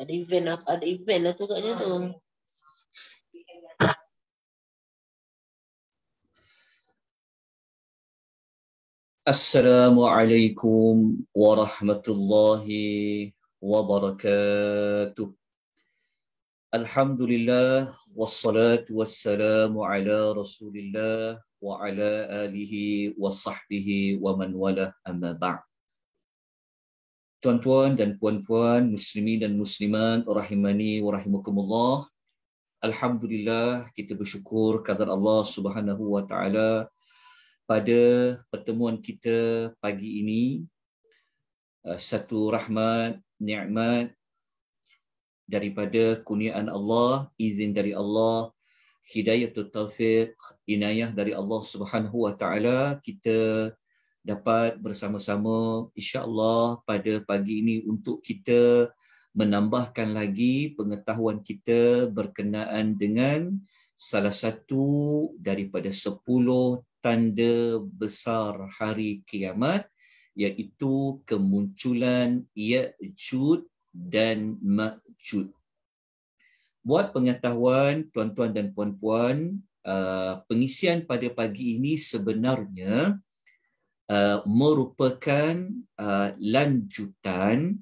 ada event apa ada event lah tu katnya tu ah, Assalamualaikum warahmatullahi wabarakatuh. Alhamdulillah wassalatu wassalamu ala Rasulillah wa ala alihi wa sahbihi wa man wala amma ba'd tuan-tuan dan puan-puan muslimin dan muslimat rahimani wa rahimakumullah alhamdulillah kita bersyukur kepada Allah Subhanahu wa taala pada pertemuan kita pagi ini uh, satu rahmat nikmat daripada kurniaan Allah izin dari Allah hidayah taufik inayah dari Allah Subhanahu wa taala kita dapat bersama-sama insya-Allah pada pagi ini untuk kita menambahkan lagi pengetahuan kita berkenaan dengan salah satu daripada 10 tanda besar hari kiamat iaitu kemunculan Ya'jud dan Ma'jud. Buat pengetahuan tuan-tuan dan puan-puan, uh, pengisian pada pagi ini sebenarnya Uh, merupakan uh, lanjutan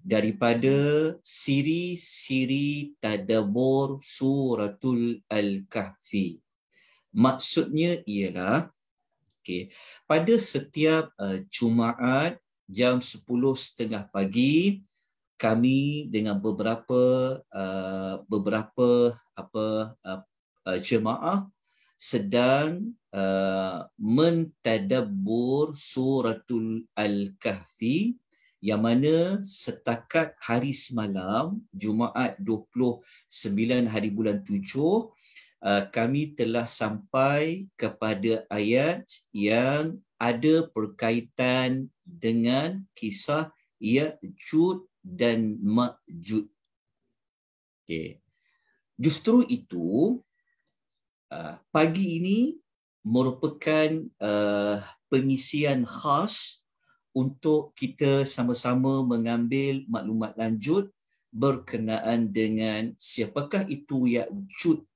daripada siri-siri tadabur suratul al-kahfi. Maksudnya ialah okay, pada setiap uh, Jumaat jam 10.30 pagi kami dengan beberapa uh, beberapa apa uh, uh jemaah sedang uh, mentadabbur suratul al-kahfi yang mana setakat hari semalam Jumaat 29 hari bulan 7 uh, kami telah sampai kepada ayat yang ada berkaitan dengan kisah Ya'jud dan Ma'jud. Okey. Justru itu uh, pagi ini merupakan uh, pengisian khas untuk kita sama-sama mengambil maklumat lanjut berkenaan dengan siapakah itu Ya'jud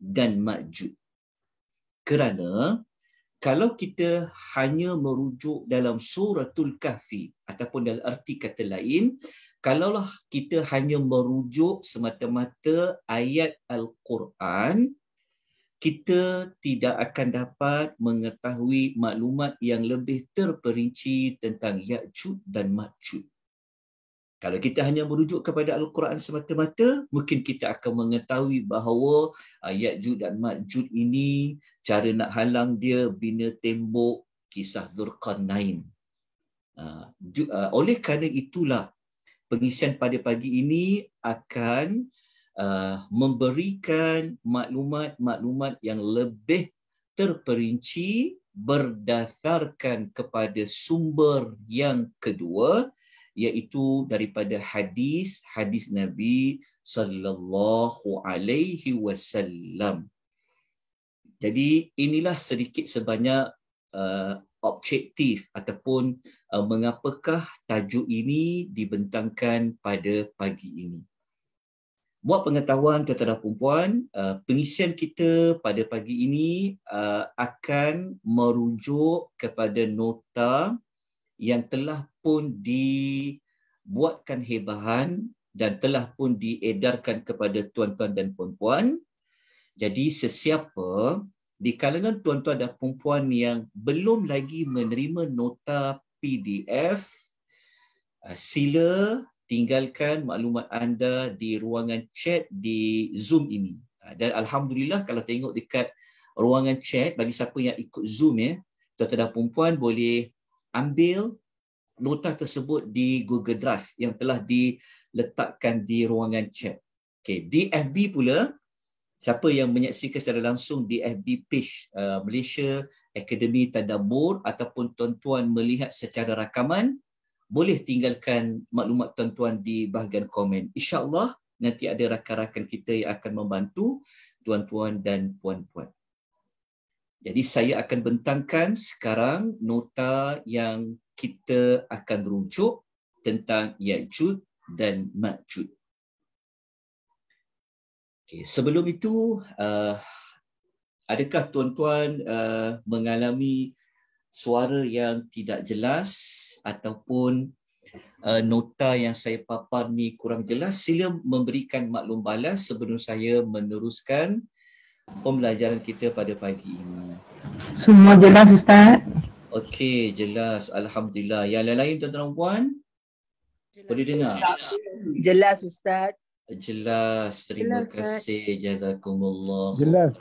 dan Ma'jud. Kerana kalau kita hanya merujuk dalam suratul kahfi ataupun dalam arti kata lain, kalaulah kita hanya merujuk semata-mata ayat Al-Quran, kita tidak akan dapat mengetahui maklumat yang lebih terperinci tentang Ya'jud dan Ma'jud. Kalau kita hanya merujuk kepada Al-Quran semata-mata, mungkin kita akan mengetahui bahawa ah, Ya'jud dan Ma'jud ini cara nak halang dia bina tembok kisah Zulqarnain. Uh, ah, ah, oleh kerana itulah pengisian pada pagi ini akan uh, memberikan maklumat-maklumat yang lebih terperinci berdasarkan kepada sumber yang kedua iaitu daripada hadis hadis Nabi sallallahu alaihi wasallam. Jadi inilah sedikit sebanyak uh, objektif ataupun uh, mengapakah tajuk ini dibentangkan pada pagi ini buat pengetahuan tuan-tuan dan puan uh, pengisian kita pada pagi ini uh, akan merujuk kepada nota yang telah pun dibuatkan hebahan dan telah pun diedarkan kepada tuan-tuan dan puan-puan. Jadi sesiapa di kalangan tuan-tuan dan puan-puan yang belum lagi menerima nota PDF, uh, sila tinggalkan maklumat anda di ruangan chat di Zoom ini. Ha, dan Alhamdulillah kalau tengok dekat ruangan chat, bagi siapa yang ikut Zoom ya, tuan-tuan dan perempuan boleh ambil nota tersebut di Google Drive yang telah diletakkan di ruangan chat. Okay. Di FB pula, siapa yang menyaksikan secara langsung di FB page uh, Malaysia Academy Tadabur ataupun tuan-tuan melihat secara rakaman, boleh tinggalkan maklumat tuan-tuan di bahagian komen. InsyaAllah nanti ada rakan-rakan kita yang akan membantu tuan-tuan dan puan-puan. Jadi saya akan bentangkan sekarang nota yang kita akan runcuk tentang Ya'jud dan Ma'jud. Okay, sebelum itu, uh, adakah tuan-tuan uh, mengalami suara yang tidak jelas ataupun uh, nota yang saya papar ni kurang jelas, sila memberikan maklum balas sebelum saya meneruskan pembelajaran kita pada pagi ini. Semua jelas Ustaz? Okey, jelas. Alhamdulillah. Yang lain-lain tuan-tuan Boleh dengar? Jelas Ustaz. Jelas, terima kasih jazakumullah. Jelas.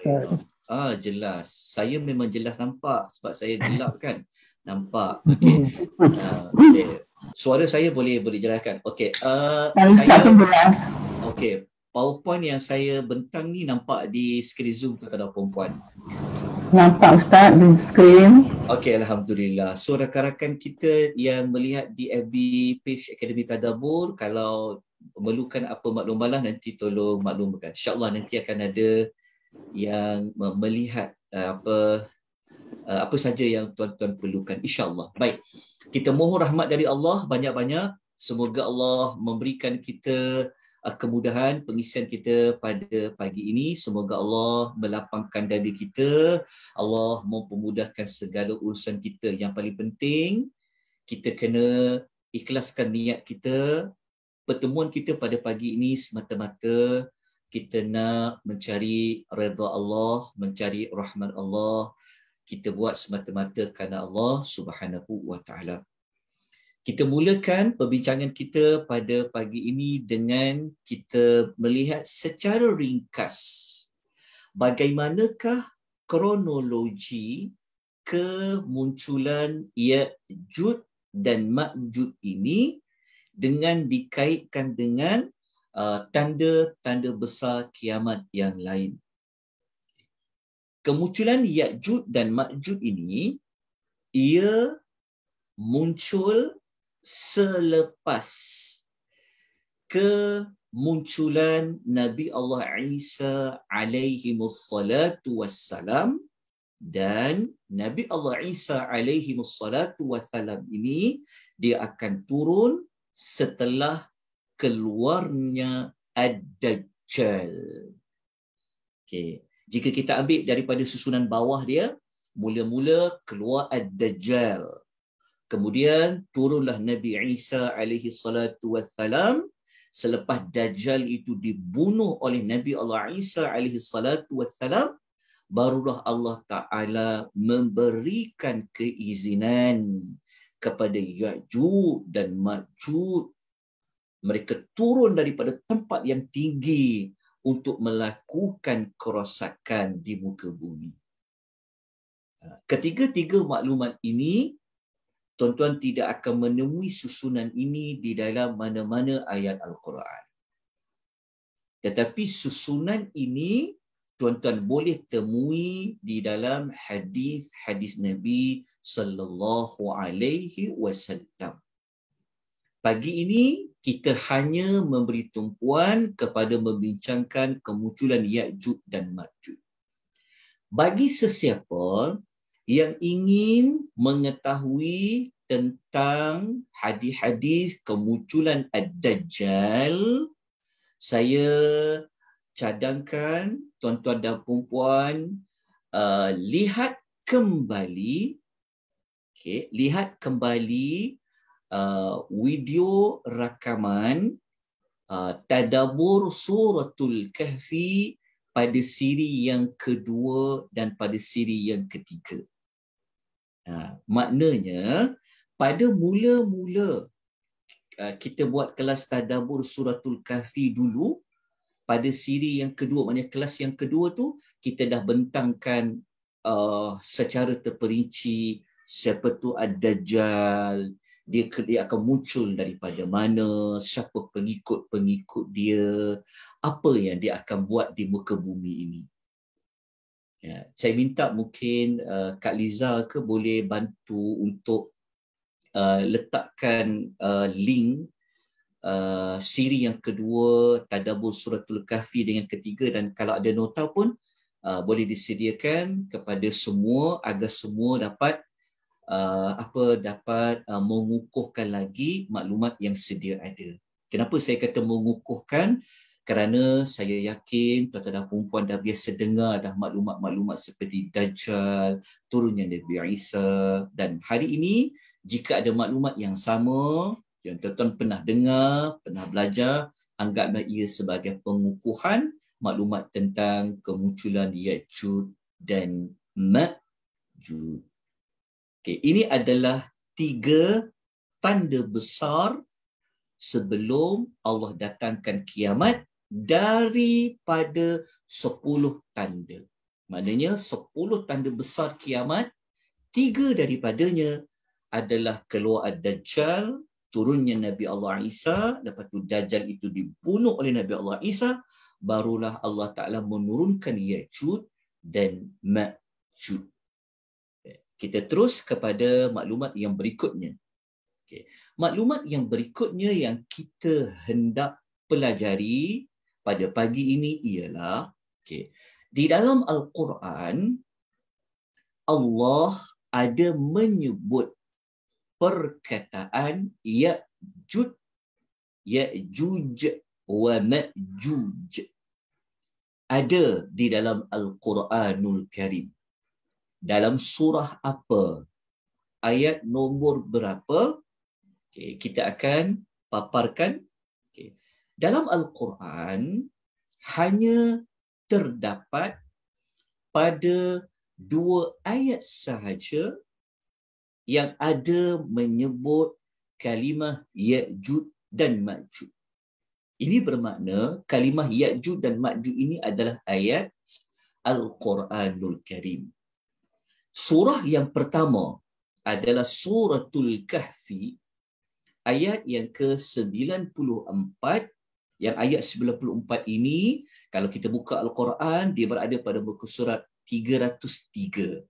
Ah, jelas. Saya memang jelas nampak sebab saya gelap kan. Nampak. Okey. Uh, suara saya boleh boleh jelaskan. Okey. Uh, saya Okey. PowerPoint yang saya bentang ni nampak di skrin Zoom tu kalau perempuan. Nampak Ustaz di skrin. Okey, Alhamdulillah. So, rakan-rakan kita yang melihat di FB page Akademi Tadabbur kalau memerlukan apa maklum balas nanti tolong maklumkan. InsyaAllah nanti akan ada yang melihat eh, apa eh, apa saja yang tuan-tuan perlukan insyaallah. Baik. Kita mohon rahmat dari Allah banyak-banyak. Semoga Allah memberikan kita eh, kemudahan pengisian kita pada pagi ini. Semoga Allah melapangkan dada kita. Allah mempermudahkan segala urusan kita yang paling penting kita kena ikhlaskan niat kita pertemuan kita pada pagi ini semata-mata kita nak mencari redha Allah, mencari rahmat Allah. Kita buat semata-mata kerana Allah Subhanahu wa taala. Kita mulakan perbincangan kita pada pagi ini dengan kita melihat secara ringkas bagaimanakah kronologi kemunculan Ya'jud dan Ma'jud ini dengan dikaitkan dengan tanda-tanda uh, besar kiamat yang lain. Kemunculan Ya'jud dan Ma'jud ini ia muncul selepas ke munculan Nabi Allah Isa alaihi wassalatu wassalam dan Nabi Allah Isa alaihi wassalatu wassalam ini dia akan turun setelah keluarnya ad-dajjal. okay. jika kita ambil daripada susunan bawah dia, mula-mula keluar ad-dajjal. Kemudian turunlah Nabi Isa alaihi salatu wassalam selepas dajjal itu dibunuh oleh Nabi Allah Isa alaihi salatu wassalam barulah Allah Taala memberikan keizinan kepada Ya'jud dan Ma'jud. Mereka turun daripada tempat yang tinggi untuk melakukan kerosakan di muka bumi. Ha, ketiga-tiga maklumat ini, tuan-tuan tidak akan menemui susunan ini di dalam mana-mana ayat Al-Quran. Tetapi susunan ini tuan-tuan boleh temui di dalam hadis-hadis Nabi sallallahu alaihi wasallam. Pagi ini kita hanya memberi tumpuan kepada membincangkan kemunculan Ya'juj dan Ma'juj. Bagi sesiapa yang ingin mengetahui tentang hadis-hadis kemunculan Ad-Dajjal, saya cadangkan tuan-tuan dan puan-puan uh, lihat kembali okey lihat kembali uh, video rakaman uh, tadabbur suratul kahfi pada siri yang kedua dan pada siri yang ketiga uh, maknanya pada mula-mula uh, kita buat kelas tadabbur suratul kahfi dulu pada siri yang kedua maknanya kelas yang kedua tu kita dah bentangkan uh, secara terperinci siapa tu ada jal dia, dia akan muncul daripada mana siapa pengikut-pengikut dia apa yang dia akan buat di muka bumi ini ya saya minta mungkin uh, Kak Liza ke boleh bantu untuk uh, letakkan uh, link Uh, siri yang kedua tadabbur suratul kahfi dengan ketiga dan kalau ada nota pun uh, boleh disediakan kepada semua agar semua dapat uh, apa dapat uh, mengukuhkan lagi maklumat yang sedia ada kenapa saya kata mengukuhkan kerana saya yakin tuan-tuan dan puan-puan dah biasa dengar dah maklumat-maklumat seperti Dajjal, turunnya Nabi Isa dan hari ini jika ada maklumat yang sama yang tuan-tuan pernah dengar, pernah belajar, anggaplah ia sebagai pengukuhan maklumat tentang kemunculan Ya'jud dan Ma'jud. Okay, ini adalah tiga tanda besar sebelum Allah datangkan kiamat daripada sepuluh tanda. Maknanya sepuluh tanda besar kiamat, tiga daripadanya adalah keluar Ad-Dajjal, turunnya Nabi Allah Isa, lepas tu Dajjal itu dibunuh oleh Nabi Allah Isa, barulah Allah Ta'ala menurunkan Yajuj dan Majuj. Eh, kita terus kepada maklumat yang berikutnya. Okay. Maklumat yang berikutnya yang kita hendak pelajari pada pagi ini ialah okay, di dalam Al-Quran, Allah ada menyebut perkataan ya ya ya'juj wa ma'juj ada di dalam Al-Quranul Karim. Dalam surah apa? Ayat nombor berapa? Okay, kita akan paparkan. Okay. Dalam Al-Quran, hanya terdapat pada dua ayat sahaja yang ada menyebut kalimah Ya'jud dan Ma'jud. Ini bermakna kalimah Ya'jud dan Ma'jud ini adalah ayat Al-Quranul Karim. Surah yang pertama adalah Suratul Kahfi ayat yang ke-94 yang ayat 94 ini kalau kita buka Al-Quran dia berada pada buku surat 303.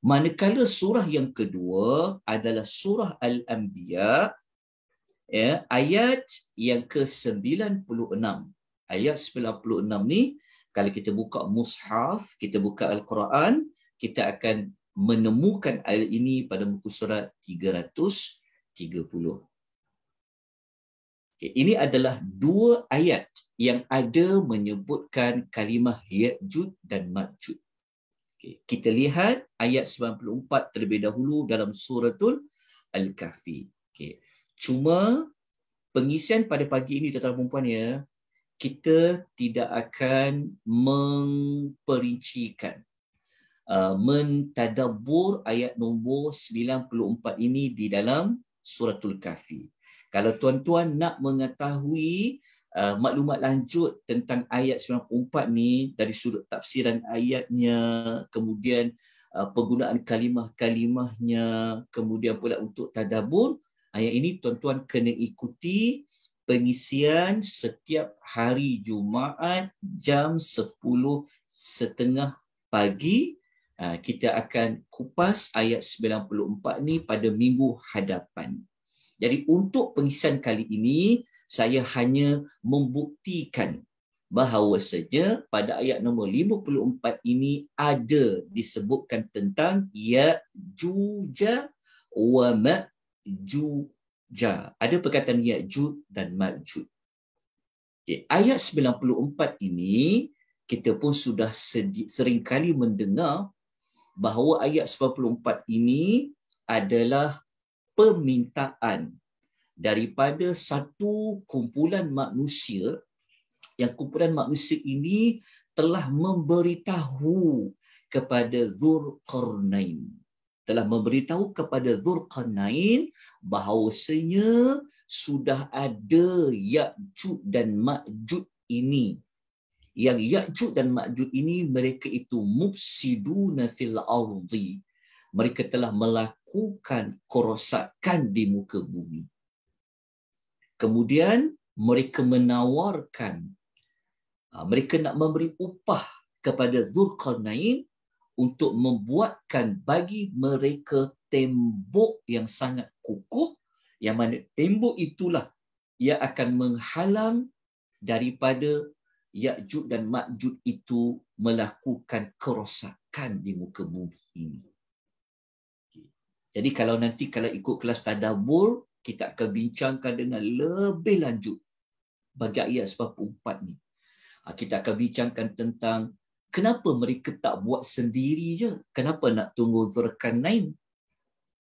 Manakala surah yang kedua adalah surah Al-Anbiya ya, ayat yang ke-96. Ayat 96 ni kalau kita buka mushaf, kita buka Al-Quran, kita akan menemukan ayat ini pada muka surat 330. Okay, ini adalah dua ayat yang ada menyebutkan kalimah Ya'jud dan Ma'jud. Okay. Kita lihat ayat 94 terlebih dahulu dalam suratul Al-Kahfi. Okay. Cuma pengisian pada pagi ini tuan-tuan perempuan ya, kita tidak akan memperincikan uh, mentadabur ayat nombor 94 ini di dalam suratul Kahfi. Kalau tuan-tuan nak mengetahui uh, maklumat lanjut tentang ayat 94 ni dari sudut tafsiran ayatnya kemudian uh, penggunaan kalimah-kalimahnya kemudian pula untuk tadabbur ayat ini tuan-tuan kena ikuti pengisian setiap hari Jumaat jam 10.30 pagi uh, kita akan kupas ayat 94 ni pada minggu hadapan. Jadi untuk pengisian kali ini, saya hanya membuktikan bahawasanya pada ayat nombor 54 ini ada disebutkan tentang ya juja wa ma juja. Ada perkataan ya jud dan ma jud. Okay. Ayat 94 ini kita pun sudah seringkali mendengar bahawa ayat 94 ini adalah permintaan daripada satu kumpulan manusia yang kumpulan manusia ini telah memberitahu kepada Dzulqarnain telah memberitahu kepada Dzulqarnain bahawasanya sudah ada Ya'juj dan Ma'juj ini yang Ya'juj dan Ma'juj ini mereka itu mubsidu fil ardi mereka telah melakukan korosakan di muka bumi Kemudian mereka menawarkan uh, mereka nak memberi upah kepada Dzulqarnain untuk membuatkan bagi mereka tembok yang sangat kukuh yang mana tembok itulah ia akan menghalang daripada Ya'jud dan Ma'jud itu melakukan kerosakan di muka bumi ini. Jadi kalau nanti kalau ikut kelas tadabbur kita akan bincangkan dengan lebih lanjut bagi ayat sebab empat ni. Ah, kita akan bincangkan tentang kenapa mereka tak buat sendiri je. Kenapa nak tunggu lain?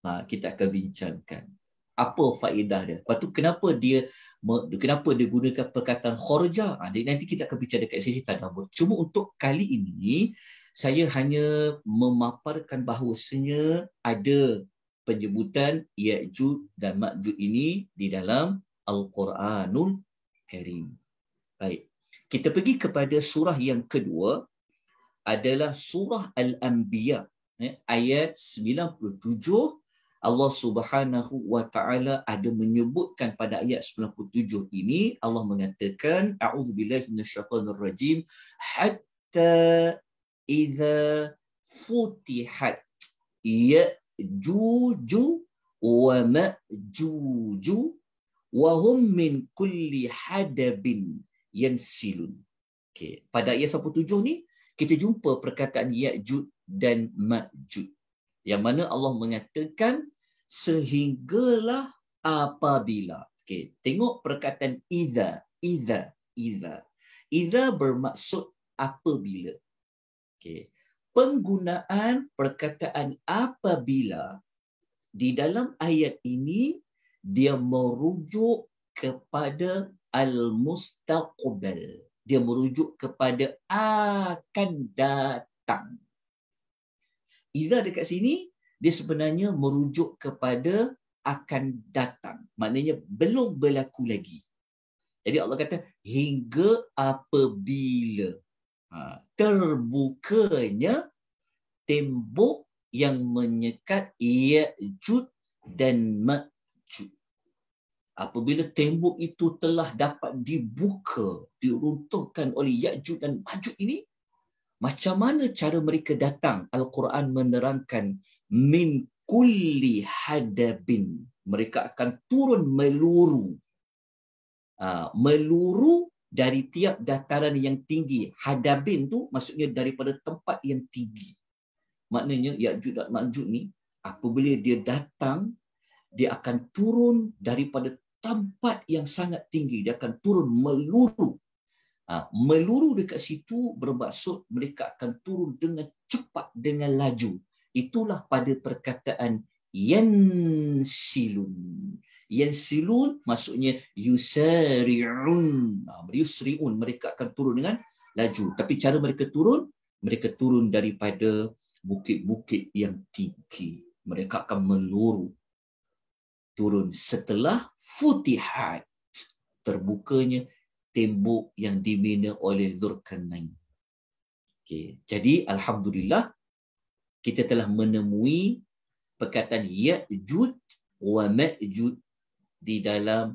Ah, kita akan bincangkan. Apa faedah dia? Lepas tu kenapa dia kenapa dia gunakan perkataan khurja? Ah, nanti kita akan bincang dekat sesi tadabur. Cuma untuk kali ini, saya hanya memaparkan bahawasanya ada penyebutan Ya'jud dan Ma'jud ini di dalam Al-Quranul Karim. Baik. Kita pergi kepada surah yang kedua adalah surah Al-Anbiya ya, ayat 97 Allah Subhanahu wa taala ada menyebutkan pada ayat 97 ini Allah mengatakan a'udzubillahi minasyaitonir rajim hatta idza futihat ya juju wa ma'juju wa hum min kulli hadabin yansilun. Okay. Pada ayat 17 ni, kita jumpa perkataan ya'jud dan ma'jud. Yang mana Allah mengatakan, sehinggalah apabila. Okay. Tengok perkataan idha, idha, idha. Idha bermaksud apabila. Okay penggunaan perkataan apabila di dalam ayat ini dia merujuk kepada al-mustaqbal. Dia merujuk kepada akan datang. Iza dekat sini, dia sebenarnya merujuk kepada akan datang. Maknanya belum berlaku lagi. Jadi Allah kata, hingga apabila. Ha, terbukanya tembok yang menyekat Ya'jud dan Ma'jud. Apabila tembok itu telah dapat dibuka, diruntuhkan oleh Ya'jud dan Ma'jud ini, macam mana cara mereka datang? Al-Quran menerangkan min kulli hadabin. Mereka akan turun meluru. Ha, meluru dari tiap dataran yang tinggi. Hadabin tu maksudnya daripada tempat yang tinggi. Maknanya Ya'jud dan Ma'jud ni apabila dia datang dia akan turun daripada tempat yang sangat tinggi. Dia akan turun meluru. Ha, meluru dekat situ bermaksud mereka akan turun dengan cepat, dengan laju. Itulah pada perkataan yansilun. silun yansilun maksudnya yusari'un ha, yusri'un mereka akan turun dengan laju tapi cara mereka turun mereka turun daripada bukit-bukit yang tinggi mereka akan meluru turun setelah futihat terbukanya tembok yang dimina oleh Zulkarnain. Okey, jadi alhamdulillah kita telah menemui perkataan ya'jud wa ma'jud di dalam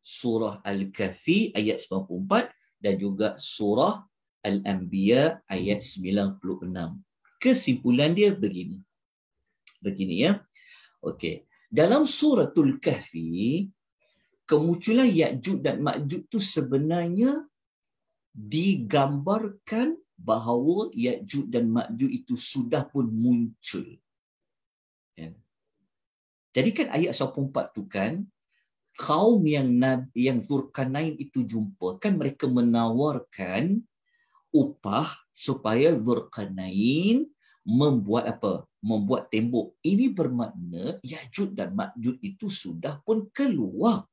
surah Al-Kahfi ayat 94 dan juga surah Al-Anbiya ayat 96. Kesimpulan dia begini. Begini ya. Okey. Dalam surah Al-Kahfi kemunculan Ya'juj dan Ma'juj tu sebenarnya digambarkan bahawa Ya'juj dan Ma'juj itu sudah pun muncul. Ya. Jadi kan ayat 104 tu kan kaum yang Nabi, yang Zulkarnain itu jumpa kan mereka menawarkan upah supaya Zulkarnain membuat apa? Membuat tembok. Ini bermakna Yajud dan Makjud itu sudah pun keluar.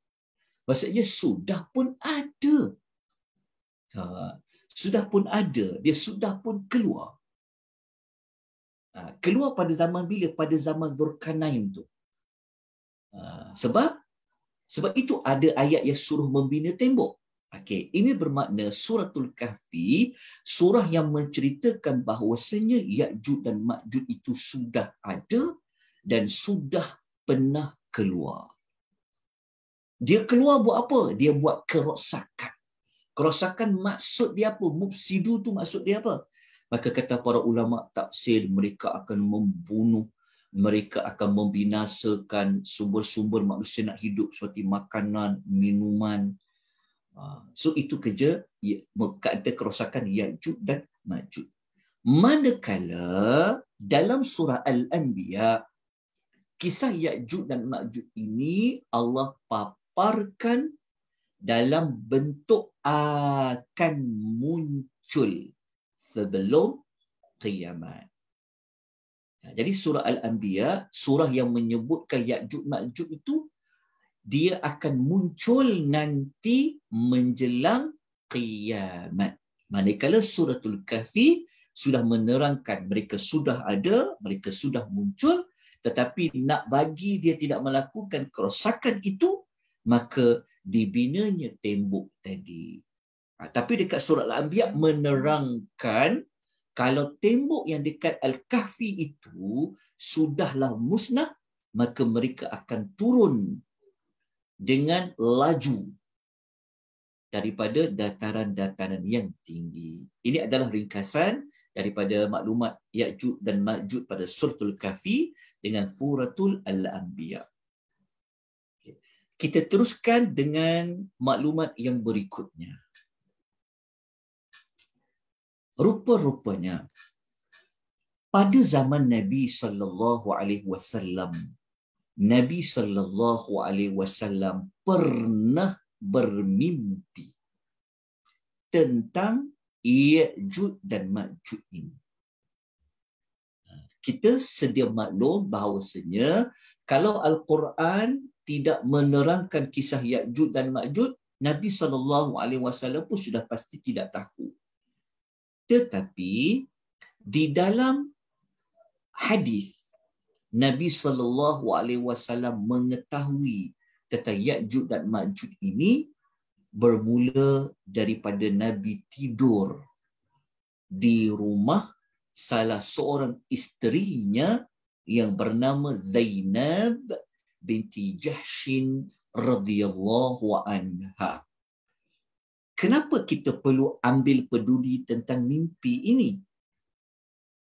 Maksudnya sudah pun ada. Ha, sudah pun ada. Dia sudah pun keluar. Ha, keluar pada zaman bila? Pada zaman Zulkarnain tu. Ha, sebab sebab itu ada ayat yang suruh membina tembok. Okey, ini bermakna suratul kahfi, surah yang menceritakan bahawa bahawasanya Ya'jud dan makjud itu sudah ada dan sudah pernah keluar. Dia keluar buat apa? Dia buat kerosakan. Kerosakan maksud dia apa? Mufsidu tu maksud dia apa? Maka kata para ulama tafsir mereka akan membunuh mereka akan membinasakan sumber-sumber manusia nak hidup seperti makanan, minuman. Ah, so itu kerja ya, kata kerosakan Ya'jud dan Majud. Manakala dalam surah Al-Anbiya, kisah Ya'jud dan Majud ini Allah paparkan dalam bentuk akan muncul sebelum kiamat. Ya, jadi surah Al-Anbiya, surah yang menyebutkan Ya'jud Ma'jud itu dia akan muncul nanti menjelang kiamat. Manakala suratul Kahfi sudah menerangkan mereka sudah ada, mereka sudah muncul tetapi nak bagi dia tidak melakukan kerosakan itu maka dibinanya tembok tadi. Ha, tapi dekat surah Al-Anbiya menerangkan kalau tembok yang dekat Al-Kahfi itu sudahlah musnah, maka mereka akan turun dengan laju daripada dataran-dataran yang tinggi. Ini adalah ringkasan daripada maklumat Ya'jud dan Ma'jud pada Suratul Kahfi dengan Furatul Al-Anbiya. Kita teruskan dengan maklumat yang berikutnya rupa-rupanya pada zaman Nabi sallallahu alaihi wasallam Nabi sallallahu alaihi wasallam pernah bermimpi tentang Ya'juj dan Ma'juj ini. Kita sedia maklum bahawasanya kalau Al-Quran tidak menerangkan kisah Ya'juj dan Ma'juj, Nabi sallallahu alaihi wasallam pun sudah pasti tidak tahu tetapi di dalam hadis Nabi sallallahu alaihi wasallam mengetahui tentang Ya'juj dan Ma'juj ini bermula daripada Nabi tidur di rumah salah seorang isterinya yang bernama Zainab binti Jahshin radhiyallahu anha kenapa kita perlu ambil peduli tentang mimpi ini?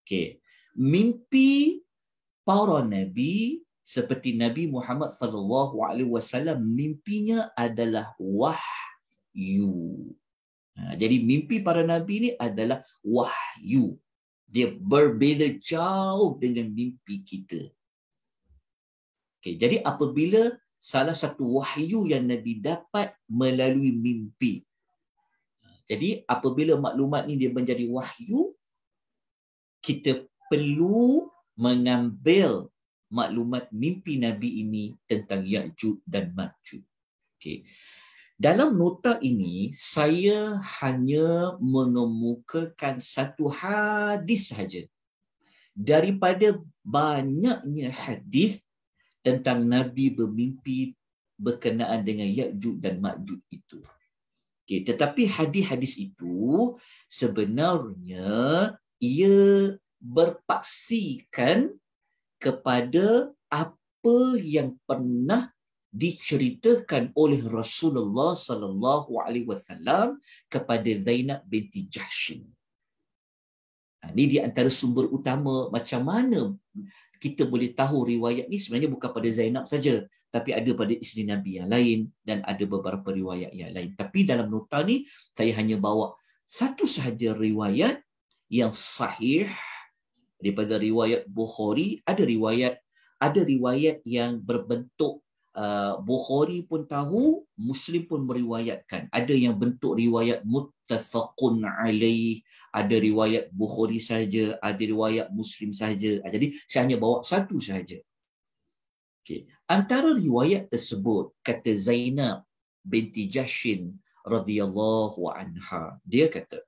Okay. Mimpi para nabi seperti Nabi Muhammad sallallahu alaihi wasallam mimpinya adalah wahyu. Ha, jadi mimpi para nabi ini adalah wahyu. Dia berbeza jauh dengan mimpi kita. Okay, jadi apabila salah satu wahyu yang Nabi dapat melalui mimpi, jadi apabila maklumat ni dia menjadi wahyu, kita perlu mengambil maklumat mimpi Nabi ini tentang Ya'jud dan Ma'jud. Okay. Dalam nota ini, saya hanya mengemukakan satu hadis sahaja. Daripada banyaknya hadis tentang Nabi bermimpi berkenaan dengan Ya'jud dan Ma'jud itu. Okay, tetapi hadis-hadis itu sebenarnya ia berpaksikan kepada apa yang pernah diceritakan oleh Rasulullah sallallahu alaihi wasallam kepada Zainab binti Jahsy. Ini ha, di antara sumber utama macam mana kita boleh tahu riwayat ni sebenarnya bukan pada Zainab saja tapi ada pada isteri Nabi yang lain dan ada beberapa riwayat yang lain tapi dalam nota ni saya hanya bawa satu sahaja riwayat yang sahih daripada riwayat Bukhari ada riwayat ada riwayat yang berbentuk Uh, Bukhari pun tahu, Muslim pun meriwayatkan. Ada yang bentuk riwayat muttafaqun alaih, ada riwayat Bukhari saja, ada riwayat Muslim saja. Ah, jadi saya hanya bawa satu saja. Okay. Antara riwayat tersebut kata Zainab binti Jashin radhiyallahu anha. Dia kata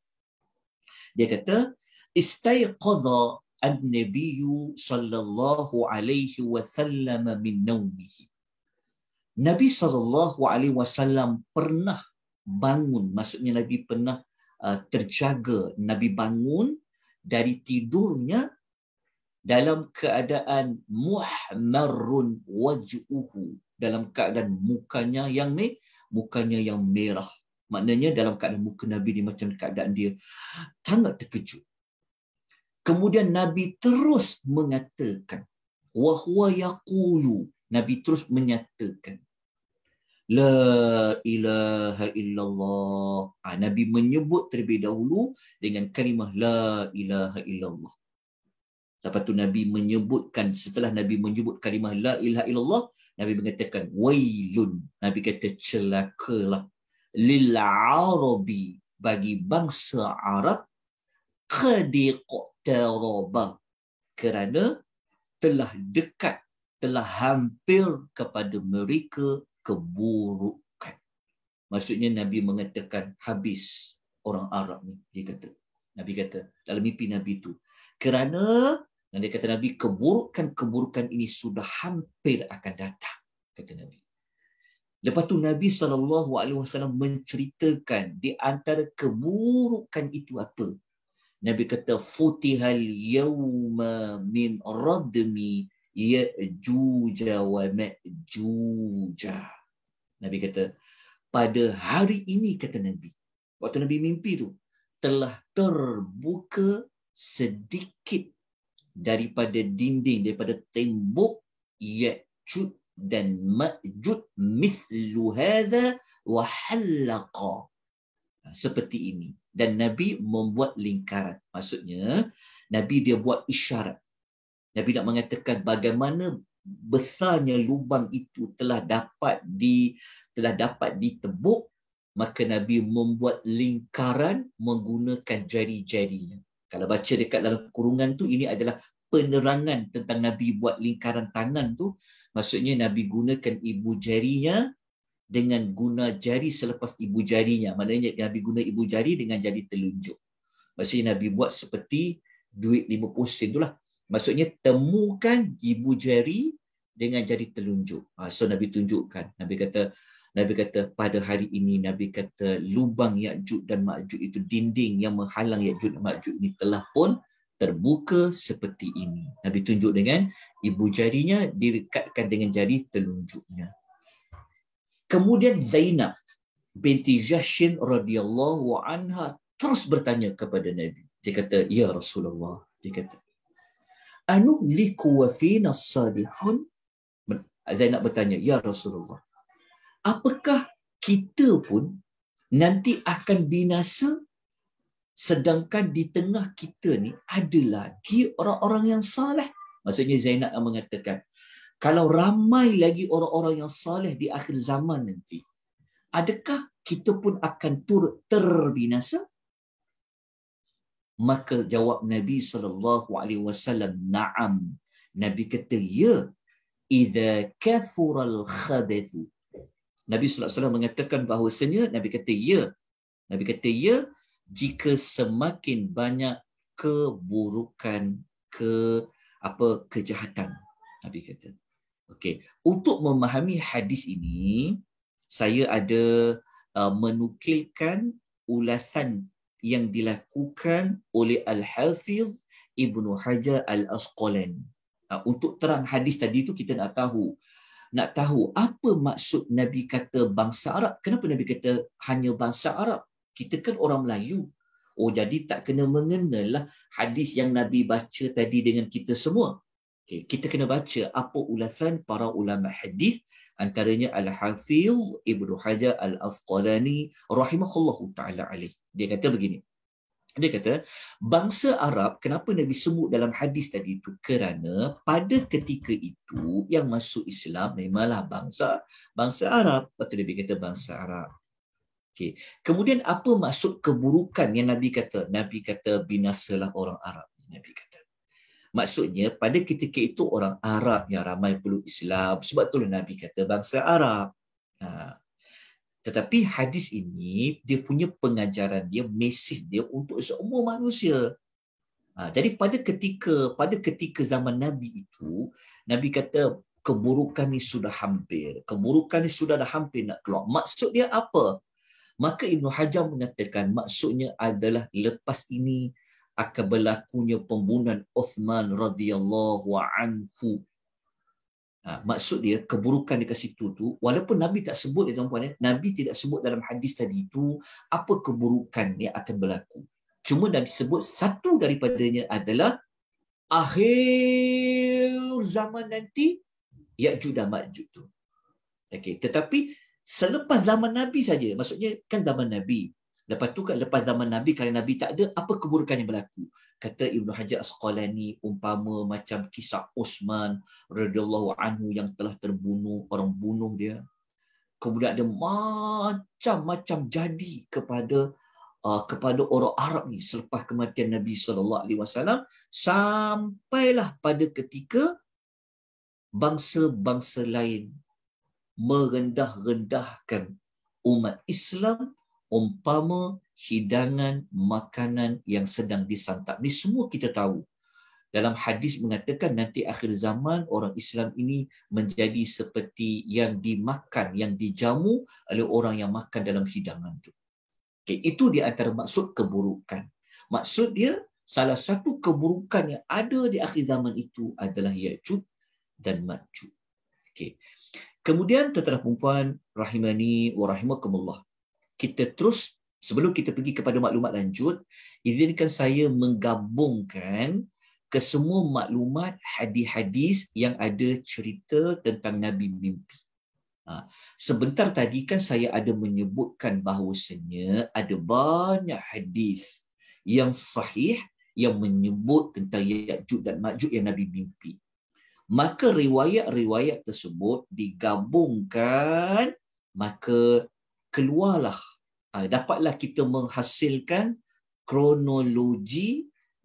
dia kata istayqadha an-nabiyyu sallallahu alaihi wasallam min nawmihi Nabi sallallahu alaihi wasallam pernah bangun maksudnya Nabi pernah uh, terjaga Nabi bangun dari tidurnya dalam keadaan muhmarun wajuhu dalam keadaan mukanya yang me, mukanya yang merah maknanya dalam keadaan muka nabi ni macam keadaan dia sangat terkejut kemudian nabi terus mengatakan wa yaqulu nabi terus menyatakan La ilaha illallah. Ha, Nabi menyebut terlebih dahulu dengan kalimah La ilaha illallah. Lepas tu Nabi menyebutkan, setelah Nabi menyebut kalimah La ilaha illallah, Nabi mengatakan, Wailun. Nabi kata, celakalah. Lil Arabi. Bagi bangsa Arab, Kadiqtarabah. Kerana telah dekat telah hampir kepada mereka keburukan. Maksudnya Nabi mengatakan habis orang Arab ni, dia kata. Nabi kata dalam mimpi Nabi itu. Kerana, dan dia kata Nabi, keburukan-keburukan ini sudah hampir akan datang, kata Nabi. Lepas tu Nabi SAW menceritakan di antara keburukan itu apa. Nabi kata, Futihal yawma min radmi ya juja wa ma'juja. Nabi kata, pada hari ini kata Nabi, waktu Nabi mimpi tu, telah terbuka sedikit daripada dinding, daripada tembok ya'jud dan ma'jud mithlu hadha wa halaqa. Ha, seperti ini. Dan Nabi membuat lingkaran. Maksudnya, Nabi dia buat isyarat. Nabi nak mengatakan bagaimana besarnya lubang itu telah dapat di telah dapat ditebuk maka Nabi membuat lingkaran menggunakan jari-jarinya. Kalau baca dekat dalam kurungan tu ini adalah penerangan tentang Nabi buat lingkaran tangan tu. Maksudnya Nabi gunakan ibu jarinya dengan guna jari selepas ibu jarinya. Maknanya Nabi guna ibu jari dengan jari telunjuk. Maksudnya Nabi buat seperti duit 50 sen tu lah. Maksudnya temukan ibu jari dengan jari telunjuk. Ah, so Nabi tunjukkan. Nabi kata Nabi kata pada hari ini Nabi kata lubang Yakjud dan Makjud itu dinding yang menghalang Yakjud dan Makjud ini telah pun terbuka seperti ini. Nabi tunjuk dengan ibu jarinya direkatkan dengan jari telunjuknya. Kemudian Zainab binti Jashin radhiyallahu anha terus bertanya kepada Nabi. Dia kata, "Ya Rasulullah." Dia kata, anuhliku wa fina sadihun Zainab bertanya ya Rasulullah apakah kita pun nanti akan binasa sedangkan di tengah kita ni ada lagi orang-orang yang salah? maksudnya Zainab yang mengatakan kalau ramai lagi orang-orang yang salah di akhir zaman nanti adakah kita pun akan tur terbinasa Maka jawab Nabi sallallahu alaihi wasallam, "Na'am." Nabi kata, "Ya." Idza kathura al-khabath. Nabi sallallahu alaihi mengatakan bahawasanya Nabi kata, "Ya." Nabi kata, "Ya." Jika semakin banyak keburukan ke apa kejahatan Nabi kata. Okey, untuk memahami hadis ini saya ada uh, menukilkan ulasan yang dilakukan oleh al hafidh Ibnu Hajar Al-Asqalani. Uh, untuk terang hadis tadi tu kita nak tahu nak tahu apa maksud Nabi kata bangsa Arab? Kenapa Nabi kata hanya bangsa Arab? Kita kan orang Melayu. Oh jadi tak kena mengenalah hadis yang Nabi baca tadi dengan kita semua. Okay, kita kena baca apa ulasan para ulama hadis antaranya Al-Hafiz Ibnu Hajar Al-Asqalani rahimahullahu taala alaih. Dia kata begini. Dia kata, bangsa Arab kenapa Nabi sebut dalam hadis tadi itu? Kerana pada ketika itu yang masuk Islam memanglah bangsa bangsa Arab. Betul Nabi kata bangsa Arab. Okay. Kemudian apa maksud keburukan yang Nabi kata? Nabi kata binasalah orang Arab. Nabi kata. Maksudnya pada ketika itu orang Arab yang ramai peluk Islam sebab tu Nabi kata bangsa Arab. Ha. Tetapi hadis ini dia punya pengajaran dia mesej dia untuk semua manusia. Ha. jadi pada ketika pada ketika zaman Nabi itu Nabi kata keburukan ini sudah hampir, keburukan ini sudah dah hampir nak keluar. Maksud dia apa? Maka Ibnu Hajar mengatakan maksudnya adalah lepas ini akan berlakunya pembunuhan Uthman radhiyallahu anhu. Ha, maksud dia keburukan dekat situ tu walaupun Nabi tak sebut ya tuan-puan ya, Nabi tidak sebut dalam hadis tadi itu apa keburukan yang akan berlaku. Cuma Nabi sebut satu daripadanya adalah akhir zaman nanti Ya'jud dan Ma'jud tu. Okey, tetapi selepas zaman Nabi saja, maksudnya kan zaman Nabi, Lepas tu kan lepas zaman Nabi kalau Nabi tak ada apa keburukan yang berlaku? Kata Ibnu Hajar Asqalani umpama macam kisah Osman radhiyallahu anhu yang telah terbunuh orang bunuh dia. Kemudian ada macam-macam jadi kepada uh, kepada orang Arab ni selepas kematian Nabi sallallahu alaihi wasallam sampailah pada ketika bangsa-bangsa lain merendah-rendahkan umat Islam umpama hidangan makanan yang sedang disantap. Ini semua kita tahu. Dalam hadis mengatakan nanti akhir zaman orang Islam ini menjadi seperti yang dimakan, yang dijamu oleh orang yang makan dalam hidangan itu. Okay, itu di antara maksud keburukan. Maksud dia salah satu keburukan yang ada di akhir zaman itu adalah Ya'jud dan Ma'jud. Okay. Kemudian tuan-tuan puan rahimani wa rahimakumullah kita terus sebelum kita pergi kepada maklumat lanjut, izinkan saya menggabungkan kesemua maklumat hadis-hadis yang ada cerita tentang Nabi mimpi. Ha. Sebentar tadi kan saya ada menyebutkan bahawasanya ada banyak hadis yang sahih yang menyebut tentang Ya'jud dan Ma'jud yang Nabi mimpi. Maka riwayat-riwayat tersebut digabungkan maka keluarlah ah, dapatlah kita menghasilkan kronologi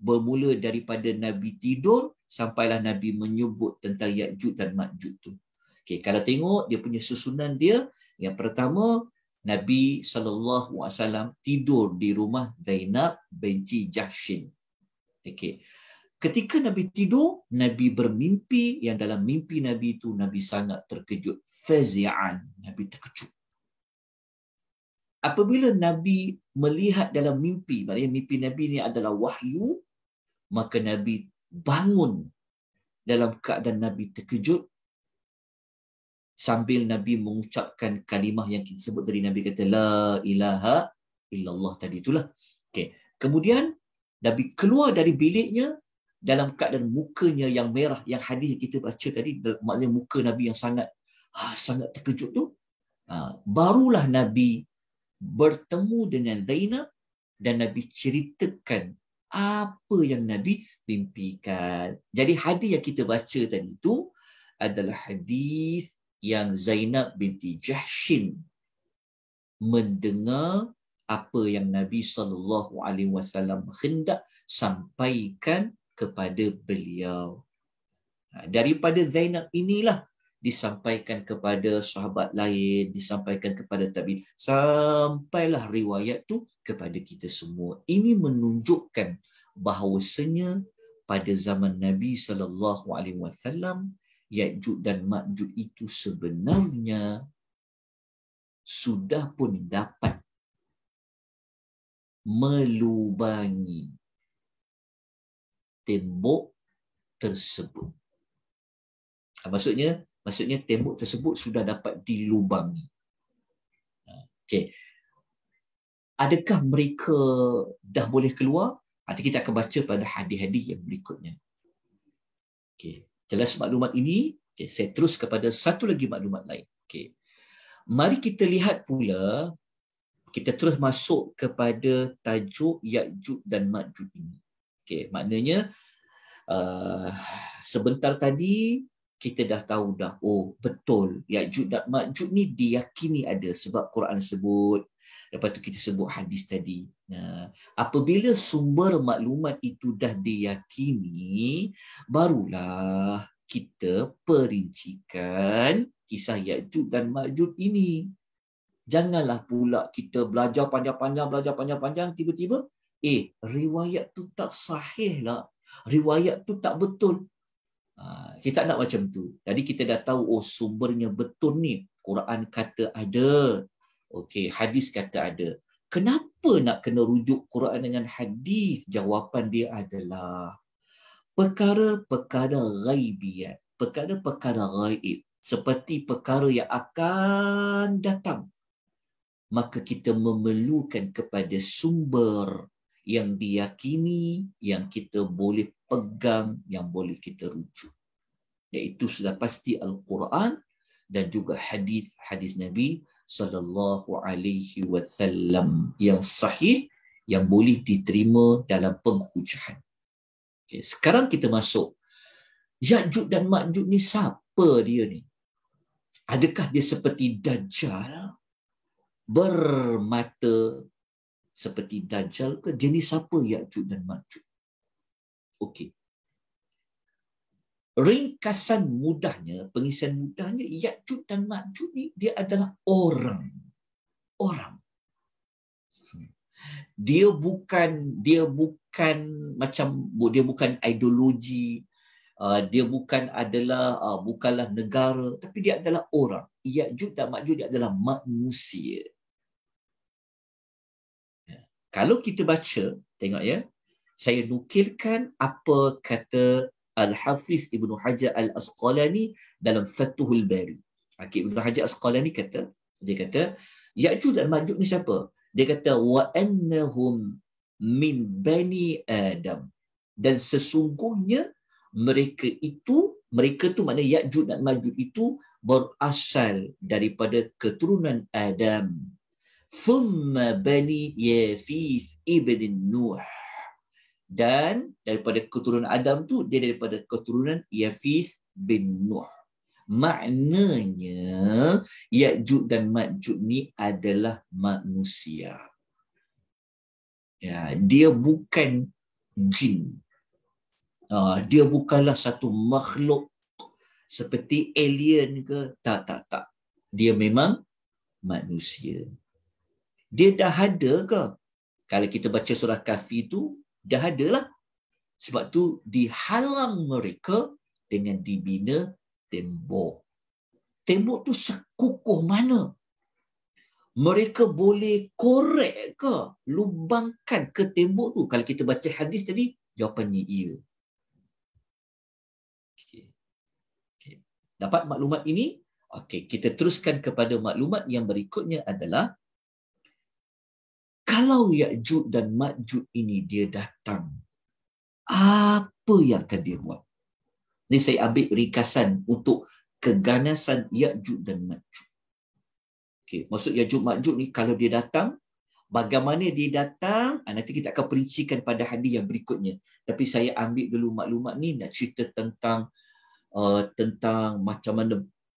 bermula daripada Nabi tidur sampailah Nabi menyebut tentang Yakjut dan Ma'jud tu. Okay, kalau tengok dia punya susunan dia, yang pertama Nabi SAW tidur di rumah Zainab binti Jahshin. Okay. Ketika Nabi tidur, Nabi bermimpi yang dalam mimpi Nabi itu Nabi sangat terkejut. Fazi'an. Nabi terkejut apabila Nabi melihat dalam mimpi, maknanya mimpi Nabi ini adalah wahyu, maka Nabi bangun dalam keadaan Nabi terkejut sambil Nabi mengucapkan kalimah yang kita sebut tadi Nabi kata la ilaha illallah tadi itulah. Okay, Kemudian Nabi keluar dari biliknya dalam keadaan mukanya yang merah yang hadis kita baca tadi maknanya muka Nabi yang sangat ah, sangat terkejut tu ah, barulah Nabi bertemu dengan Zainab dan Nabi ceritakan apa yang Nabi mimpikan. Jadi hadis yang kita baca tadi itu adalah hadis yang Zainab binti Jahshin mendengar apa yang Nabi sallallahu alaihi wasallam hendak sampaikan kepada beliau. Ha, daripada Zainab inilah disampaikan kepada sahabat lain, disampaikan kepada tabi'in, sampailah riwayat tu kepada kita semua. Ini menunjukkan bahawasanya pada zaman Nabi sallallahu alaihi wasallam Ya'juj dan Ma'juj itu sebenarnya sudah pun dapat melubangi tembok tersebut. Ah, maksudnya maksudnya tembok tersebut sudah dapat dilubangi. Okey. Adakah mereka dah boleh keluar? Nanti kita akan baca pada hadis-hadis yang berikutnya. Okey. Jelas maklumat ini, okay. saya terus kepada satu lagi maklumat lain. Okey. Mari kita lihat pula kita terus masuk kepada tajuk Ya'jud dan Ma'jud ini. Okey, maknanya uh, sebentar tadi kita dah tahu dah oh betul Yakjud dan Makjud ni diyakini ada sebab Quran sebut lepas tu kita sebut hadis tadi apabila sumber maklumat itu dah diyakini barulah kita perincikan kisah Yakjud dan Makjud ini janganlah pula kita belajar panjang-panjang belajar panjang-panjang tiba-tiba eh riwayat tu tak sahih lah riwayat tu tak betul Ah, kita nak macam tu. Jadi kita dah tahu oh sumbernya betul ni. Quran kata ada. Okey, hadis kata ada. Kenapa nak kena rujuk Quran dengan hadis? Jawapan dia adalah perkara-perkara ghaibiyat, perkara-perkara ghaib seperti perkara yang akan datang maka kita memerlukan kepada sumber yang diyakini yang kita boleh pegang yang boleh kita rujuk iaitu sudah pasti al-Quran dan juga hadis hadis Nabi sallallahu alaihi wasallam yang sahih yang boleh diterima dalam penghujahan. Okay, sekarang kita masuk. Ya'jud dan Ma'jud ni siapa dia ni? Adakah dia seperti Dajjal? Bermata seperti Dajjal ke? jenis ni siapa Ya'jud dan Ma'jud? Okey. Ringkasan mudahnya, pengisian mudahnya, Yakjud dan Makjud ni dia adalah orang. Orang. Dia bukan dia bukan macam dia bukan ideologi, uh, dia bukan adalah uh, bukanlah negara, tapi dia adalah orang. Yakjud dan Makjud dia adalah manusia. Ya. Kalau kita baca, tengok ya, saya nukilkan apa kata uh, Al-Hafiz Ibn Hajar Al-Asqalani dalam Fathul Bari. Okay, Ibn Hajar Al-Asqalani kata, dia kata, Ya'jud dan Ma'jud ni siapa? Dia kata, Wa annahum min bani Adam. Dan sesungguhnya mereka itu, mereka tu maknanya Ya'jud dan Ma'jud itu berasal daripada keturunan Adam. Thumma bani Yafif ibn Nuh dan daripada keturunan Adam tu dia daripada keturunan Yafith bin Nuh. Maknanya Yakjud dan Majud ni adalah manusia. Ya, dia bukan jin. Uh, dia bukanlah satu makhluk seperti alien ke tak tak tak. Dia memang manusia. Dia dah ada ke? Kalau kita baca surah Kafir tu, dah ada lah. Sebab tu dihalang mereka dengan dibina tembok. Tembok tu sekukuh mana? Mereka boleh korek ke lubangkan ke tembok tu? Kalau kita baca hadis tadi, jawapannya iya. Okay. Okay. Dapat maklumat ini? Okay, kita teruskan kepada maklumat yang berikutnya adalah kalau Ya'jud dan Ma'jud ini dia datang, apa yang akan dia buat? Ini saya ambil ringkasan untuk keganasan Ya'jud dan Ma'jud. Okay. Maksud Ya'jud Ma'jud ni kalau dia datang, bagaimana dia datang, ah, nanti kita akan perincikan pada hadis yang berikutnya. Tapi saya ambil dulu maklumat ni nak cerita tentang uh, tentang macam mana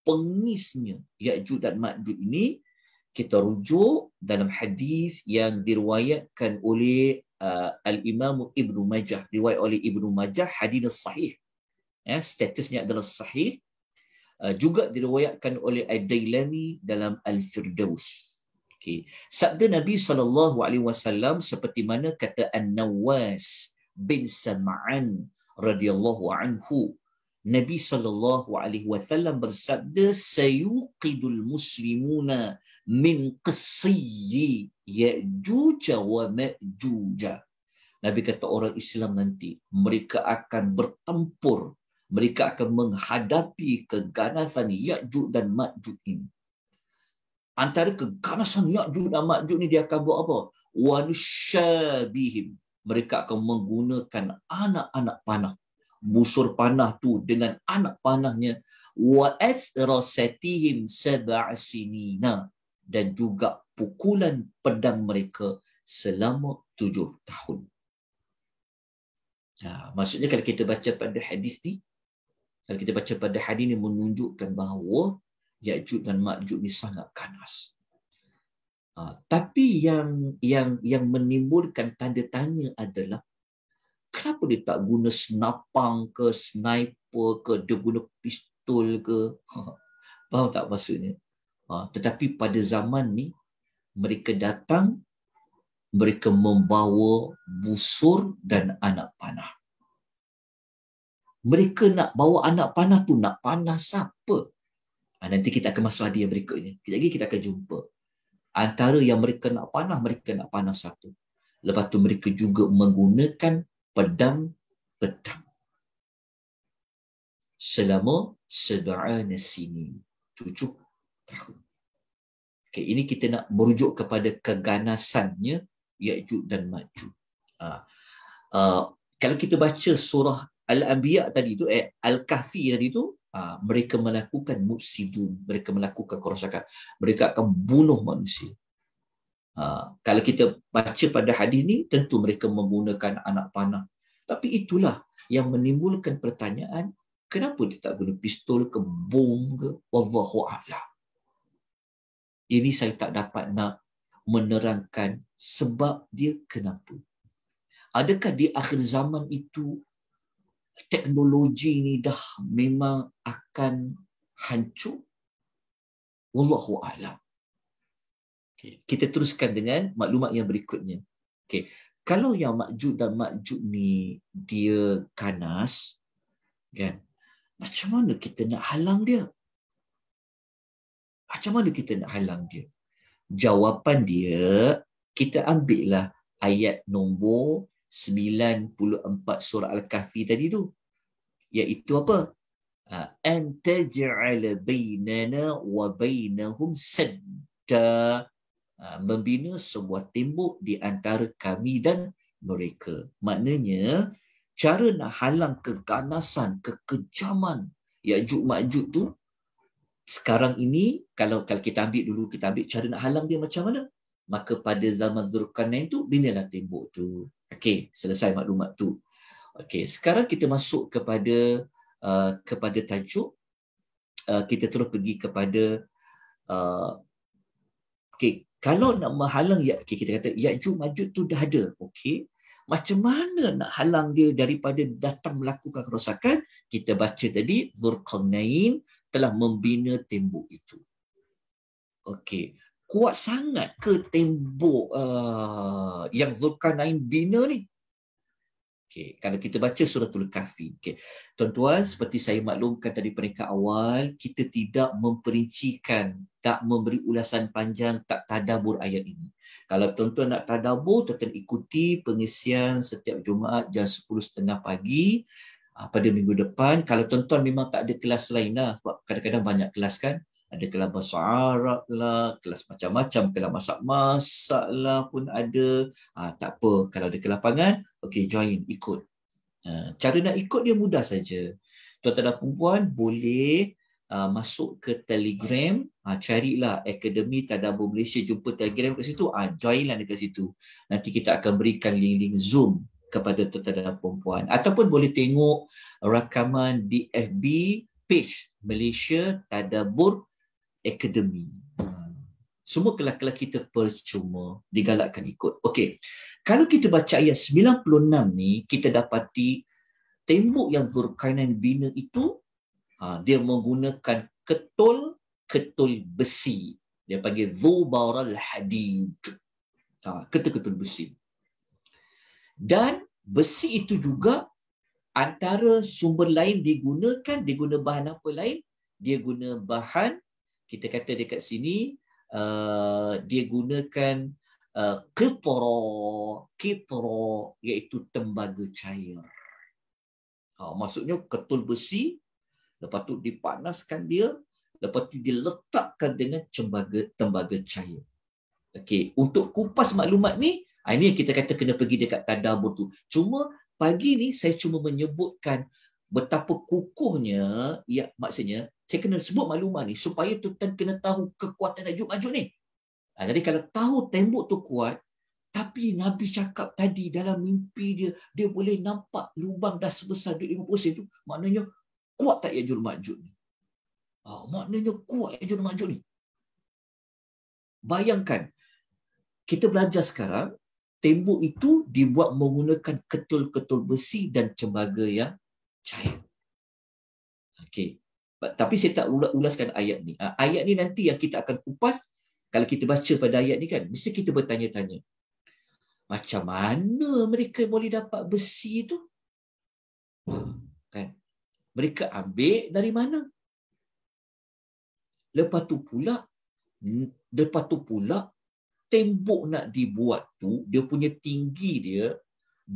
pengisnya Ya'jud dan Ma'jud ini kita rujuk dalam hadis yang diriwayatkan oleh uh, al-Imam Ibnu Majah riwayat oleh Ibnu Majah hadis sahih ya statusnya adalah sahih uh, juga diriwayatkan oleh Ad-Dailami dalam Al-Firdaus okey sabda Nabi sallallahu alaihi wasallam seperti mana kata An-Nawas bin Sam'an radhiyallahu anhu Nabi sallallahu alaihi wasallam bersabda sayuqidul muslimuna min qasiyyi ya'juj wa ma'juj. Nabi kata orang Islam nanti mereka akan bertempur, mereka akan menghadapi keganasan Ya'juj dan Ma'juj ini. Antara keganasan Ya'juj dan Ma'juj ini dia akan buat apa? Wanshabihim. Mereka akan menggunakan anak-anak panah busur panah tu dengan anak panahnya wa asrasatihim sab'a sinina dan juga pukulan pedang mereka selama tujuh tahun. Ha, maksudnya kalau kita baca pada hadis ni, kalau kita baca pada hadis ni menunjukkan bahawa Ya'jud dan Ma'jud ni sangat ganas. Ha, tapi yang yang yang menimbulkan tanda tanya adalah kenapa dia tak guna senapang ke sniper ke dia guna pistol ke? Faham tak maksudnya? Ha, tetapi pada zaman ni mereka datang mereka membawa busur dan anak panah mereka nak bawa anak panah tu nak panah siapa ha, nanti kita akan masuk hadiah berikutnya kita lagi kita akan jumpa antara yang mereka nak panah mereka nak panah siapa? lepas tu mereka juga menggunakan pedang pedang selama sedaran sini cucuk tahun. Okay, ini kita nak merujuk kepada keganasannya Ya'ju dan Ma'ju. Ha. Ha. kalau kita baca surah Al-Anbiya tadi itu, eh, Al-Kahfi tadi itu, ha. mereka melakukan mufsidun, mereka melakukan kerosakan. Mereka akan bunuh manusia. Ha. kalau kita baca pada hadis ini, tentu mereka menggunakan anak panah. Tapi itulah yang menimbulkan pertanyaan kenapa dia tak guna pistol ke bom ke wallahu a'lam ini saya tak dapat nak menerangkan sebab dia kenapa. Adakah di akhir zaman itu teknologi ini dah memang akan hancur? Wallahu a'lam. Okay. Kita teruskan dengan maklumat yang berikutnya. Okay. Kalau yang makjud dan makjud ni dia kanas, kan? macam mana kita nak halang dia? Macam mana kita nak halang dia? Jawapan dia, kita ambillah ayat nombor 94 surah Al-Kahfi tadi tu. Iaitu apa? Ha, An taj'al bainana wa bainahum sadda. Ha, membina sebuah tembok di antara kami dan mereka. Maknanya, cara nak halang keganasan, kekejaman, Ya'juj Ma'juj tu sekarang ini kalau kalau kita ambil dulu kita ambil cara nak halang dia macam mana maka pada zaman Zulkarnain tu binalah tembok tu okey selesai maklumat tu okey sekarang kita masuk kepada uh, kepada tajuk uh, kita terus pergi kepada uh, okey kalau nak menghalang ya okay, kita kata Yakju Majud tu dah ada okey macam mana nak halang dia daripada datang melakukan kerosakan kita baca tadi Zulkarnain telah membina tembok itu. Okey, kuat sangat ke tembok uh, yang Zulkarnain bina ni? Okey, kalau kita baca suratul Kahfi. Okey. Tuan-tuan, seperti saya maklumkan tadi peringkat awal, kita tidak memperincikan, tak memberi ulasan panjang, tak tadabur ayat ini. Kalau tuan-tuan nak tadabur, tuan-tuan ikuti pengisian setiap Jumaat jam 10.30 pagi uh, pada minggu depan kalau tuan-tuan memang tak ada kelas lain lah sebab kadang-kadang banyak kelas kan ada kelas bahasa Arab lah, kelas macam-macam, kelas masak-masak lah pun ada. Ha, tak apa, kalau ada kelapangan, okey join, ikut. Ha, cara nak ikut dia mudah saja. Tuan-tuan dan perempuan boleh ha, masuk ke Telegram, ha, carilah Akademi Tadabur Malaysia, jumpa Telegram kat situ, ha, joinlah dekat situ. Nanti kita akan berikan link-link Zoom kepada tuan-tuan dan puan ataupun boleh tengok rakaman di FB page Malaysia Tadabur Academy. Ha. Semua kelak-kelak kita percuma digalakkan ikut. Okay, Kalau kita baca ayat 96 ni kita dapati tembok yang Zulkarnain bina itu ha, dia menggunakan ketul ketul besi. Dia panggil Zubaral Hadid. Ha, ketul ketul besi dan besi itu juga antara sumber lain digunakan dia guna bahan apa lain dia guna bahan kita kata dekat sini uh, dia gunakan kitra uh, kitra iaitu tembaga cair ha, maksudnya ketul besi lepas tu dipanaskan dia lepas tu diletakkan dengan cembaga tembaga cair Okay untuk kupas maklumat ni Ha, ini yang kita kata kena pergi dekat tadabur tu. Cuma pagi ni saya cuma menyebutkan betapa kukuhnya ya maksudnya saya kena sebut maklumat ni supaya tuan kena tahu kekuatan Ajub Ajub ni. Ha, jadi kalau tahu tembok tu kuat tapi Nabi cakap tadi dalam mimpi dia dia boleh nampak lubang dah sebesar duit lima sen tu maknanya kuat tak yajur Ajub ni. ha, maknanya kuat yajur Ajub ni. Bayangkan kita belajar sekarang tembok itu dibuat menggunakan ketul-ketul besi dan cembaga yang cair. Okey. Tapi saya tak ulas ulaskan ayat ni. Ha, ayat ni nanti yang kita akan kupas kalau kita baca pada ayat ni kan mesti kita bertanya-tanya. Macam mana mereka boleh dapat besi itu? Kan? Mereka ambil dari mana? Lepas tu pula lepas tu pula tembok nak dibuat tu dia punya tinggi dia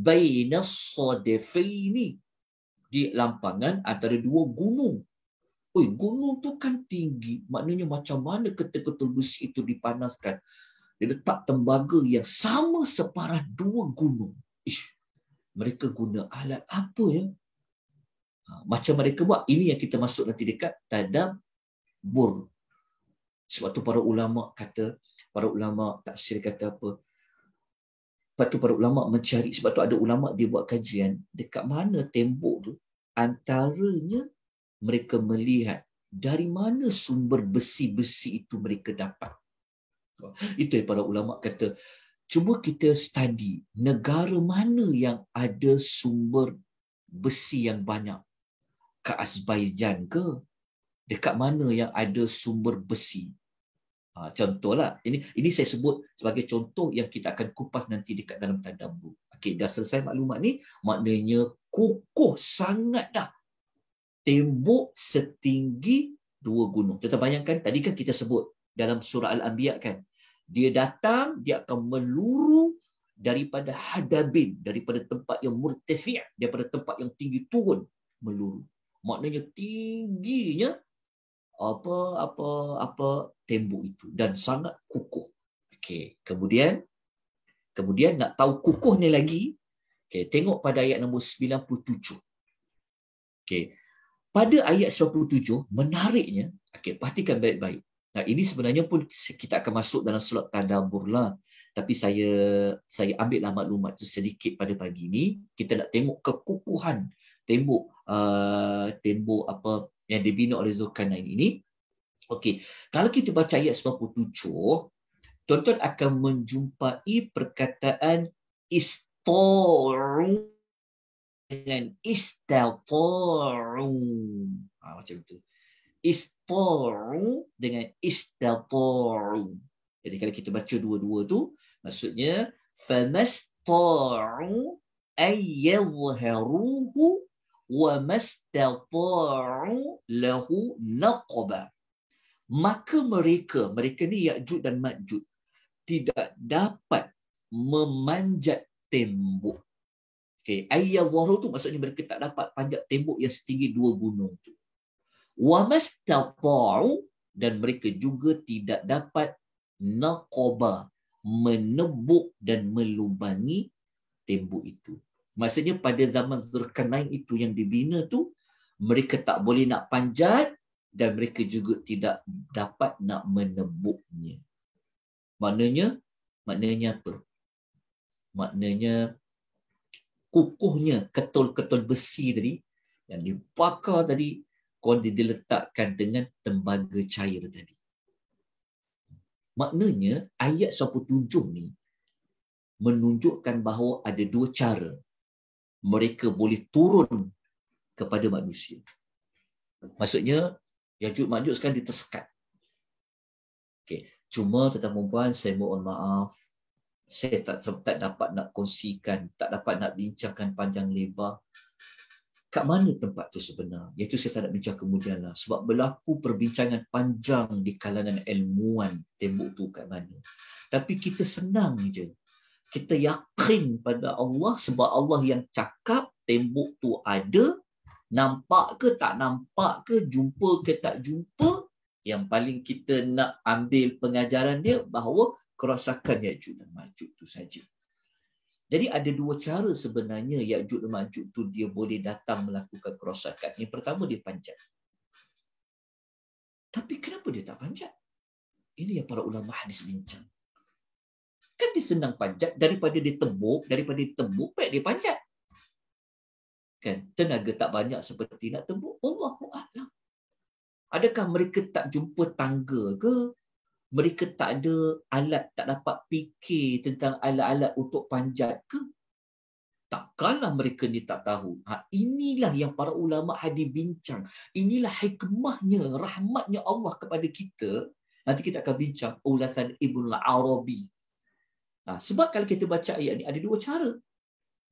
baina sadafaini di lampangan antara dua gunung. Oi, gunung tu kan tinggi, maknanya macam mana ketul-ketul bus itu dipanaskan? Dia letak tembaga yang sama separah dua gunung. Ish. Mereka guna alat apa ya? Ha, macam mereka buat ini yang kita masuk nanti dekat tadabbur sebab tu para ulama kata, para ulama tafsir kata apa? Lepas tu para ulama mencari, sebab tu ada ulama dia buat kajian dekat mana tembok tu antaranya mereka melihat dari mana sumber besi-besi itu mereka dapat. Itu yang para ulama kata, cuba kita study negara mana yang ada sumber besi yang banyak. Ke Azerbaijan ke, dekat mana yang ada sumber besi. Ha, contohlah, ini ini saya sebut sebagai contoh yang kita akan kupas nanti dekat dalam tanda tadabbur. okay dah selesai maklumat ni, maknanya kukuh sangat dah tembok setinggi dua gunung. Kita bayangkan tadi kan kita sebut dalam surah Al-Anbiya kan, dia datang, dia akan meluru daripada hadabin, daripada tempat yang murtifi', daripada tempat yang tinggi turun meluru. Maknanya tingginya apa apa apa tembok itu dan sangat kukuh. Okey, kemudian kemudian nak tahu kukuhnya lagi, okey, tengok pada ayat nombor 97. Okey. Pada ayat 97, menariknya, okey, perhatikan baik-baik. Nah, ini sebenarnya pun kita akan masuk dalam surat Tadabbur lah. Tapi saya saya ambil lah maklumat tu sedikit pada pagi ini. Kita nak tengok kekukuhan tembok uh, tembok apa yang dibina oleh Zulkarnain ini. Okey, kalau kita baca ayat 97, tuan-tuan akan menjumpai perkataan istaru dengan istaltaru. Ha, macam itu. Istaru dengan istaltaru. Jadi kalau kita baca dua-dua tu, maksudnya famastaru ayyadhharuhu wamastata'u lahu naqba maka mereka mereka ni yakjud dan majud tidak dapat memanjat tembok okey ayya dhahru tu maksudnya mereka tak dapat panjat tembok yang setinggi dua gunung tu wamastata'u dan mereka juga tidak dapat naqba menebuk dan melubangi tembok itu Maksudnya pada zaman Zulkarnain itu yang dibina tu mereka tak boleh nak panjat dan mereka juga tidak dapat nak menebuknya. Maknanya maknanya apa? Maknanya kukuhnya ketul-ketul besi tadi yang dibakar tadi kon diletakkan dengan tembaga cair tadi. Maknanya ayat 17 ni menunjukkan bahawa ada dua cara mereka boleh turun kepada manusia. Maksudnya, Yajud Majud sekarang ditesekat. Okay. Cuma tetap perempuan, saya mohon maaf. Saya tak, tak dapat nak kongsikan, tak dapat nak bincangkan panjang lebar. Kat mana tempat tu sebenar? Iaitu saya tak nak bincang kemudian lah. Sebab berlaku perbincangan panjang di kalangan ilmuwan tembok tu kat mana. Tapi kita senang je kita yakin pada Allah sebab Allah yang cakap tembok tu ada nampak ke tak nampak ke jumpa ke tak jumpa yang paling kita nak ambil pengajaran dia bahawa kerosakan Yajud dan Majud tu saja. Jadi ada dua cara sebenarnya Yajud dan Majud tu dia boleh datang melakukan kerosakan. Yang pertama dia panjat. Tapi kenapa dia tak panjat? Ini yang para ulama hadis bincang. Kan dia senang panjat daripada dia tembuk, daripada dia tembuk, baik dia panjat. Kan? Tenaga tak banyak seperti nak tembuk. Allahu Alam. Adakah mereka tak jumpa tangga ke? Mereka tak ada alat, tak dapat fikir tentang alat-alat untuk panjat ke? Takkanlah mereka ni tak tahu. Ha, inilah yang para ulama hadis bincang. Inilah hikmahnya, rahmatnya Allah kepada kita. Nanti kita akan bincang ulasan Ibn Arabi Ha, sebab kalau kita baca ayat ni, ada dua cara.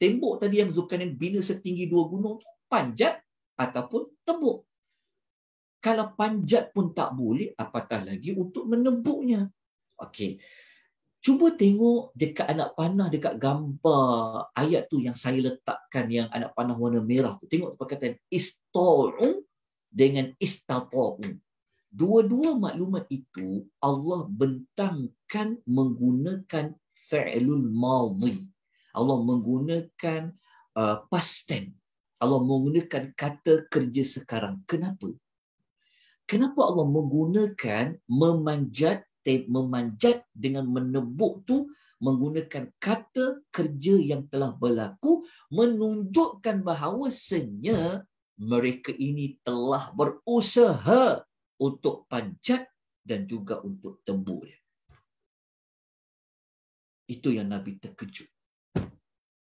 Tembok tadi yang yang bina setinggi dua gunung tu, panjat ataupun tembok Kalau panjat pun tak boleh, apatah lagi untuk menembuknya. Okey. Cuba tengok dekat anak panah, dekat gambar ayat tu yang saya letakkan yang anak panah warna merah tu. Tengok perkataan istol'u dengan istatol'u. Dua-dua maklumat itu Allah bentangkan menggunakan fa'lul madhi. Allah menggunakan uh, past tense. Allah menggunakan kata kerja sekarang. Kenapa? Kenapa Allah menggunakan memanjat memanjat dengan menebuk tu menggunakan kata kerja yang telah berlaku menunjukkan bahawa senya mereka ini telah berusaha untuk panjat dan juga untuk tembus. Itu yang Nabi terkejut.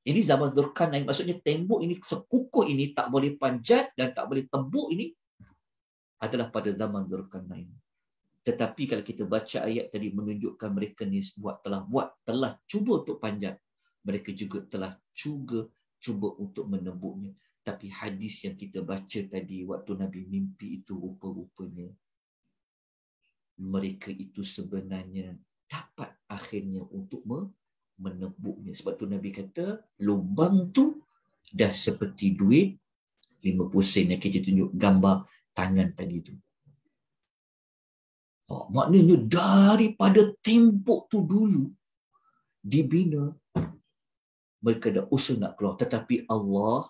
Ini zaman naik, Maksudnya tembok ini, sekukuh ini tak boleh panjat dan tak boleh tembok ini adalah pada zaman naik. Tetapi kalau kita baca ayat tadi menunjukkan mereka ni buat telah buat, telah cuba untuk panjat. Mereka juga telah cuba cuba untuk menembuknya. Tapi hadis yang kita baca tadi waktu Nabi mimpi itu rupa-rupanya mereka itu sebenarnya dapat akhirnya untuk menebuknya. Sebab tu Nabi kata, lubang tu dah seperti duit 50 sen yang kita tunjuk gambar tangan tadi tu. Oh, maknanya daripada tempuk tu dulu dibina mereka dah usaha nak keluar tetapi Allah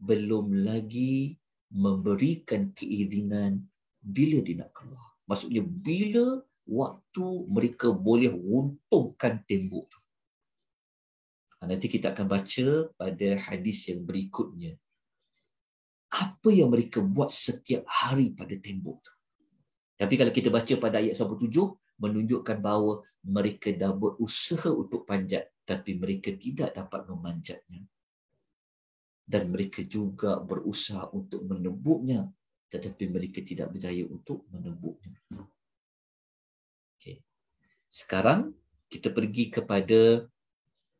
belum lagi memberikan keizinan bila dia nak keluar. Maksudnya bila waktu mereka boleh runtuhkan tembok tu. Ah, nanti kita akan baca pada hadis yang berikutnya. Apa yang mereka buat setiap hari pada tembok tu. Tapi kalau kita baca pada ayat 17, menunjukkan bahawa mereka dah usaha untuk panjat, tapi mereka tidak dapat memanjatnya. Dan mereka juga berusaha untuk menembuknya, tetapi mereka tidak berjaya untuk menembuknya. Okay. Sekarang kita pergi kepada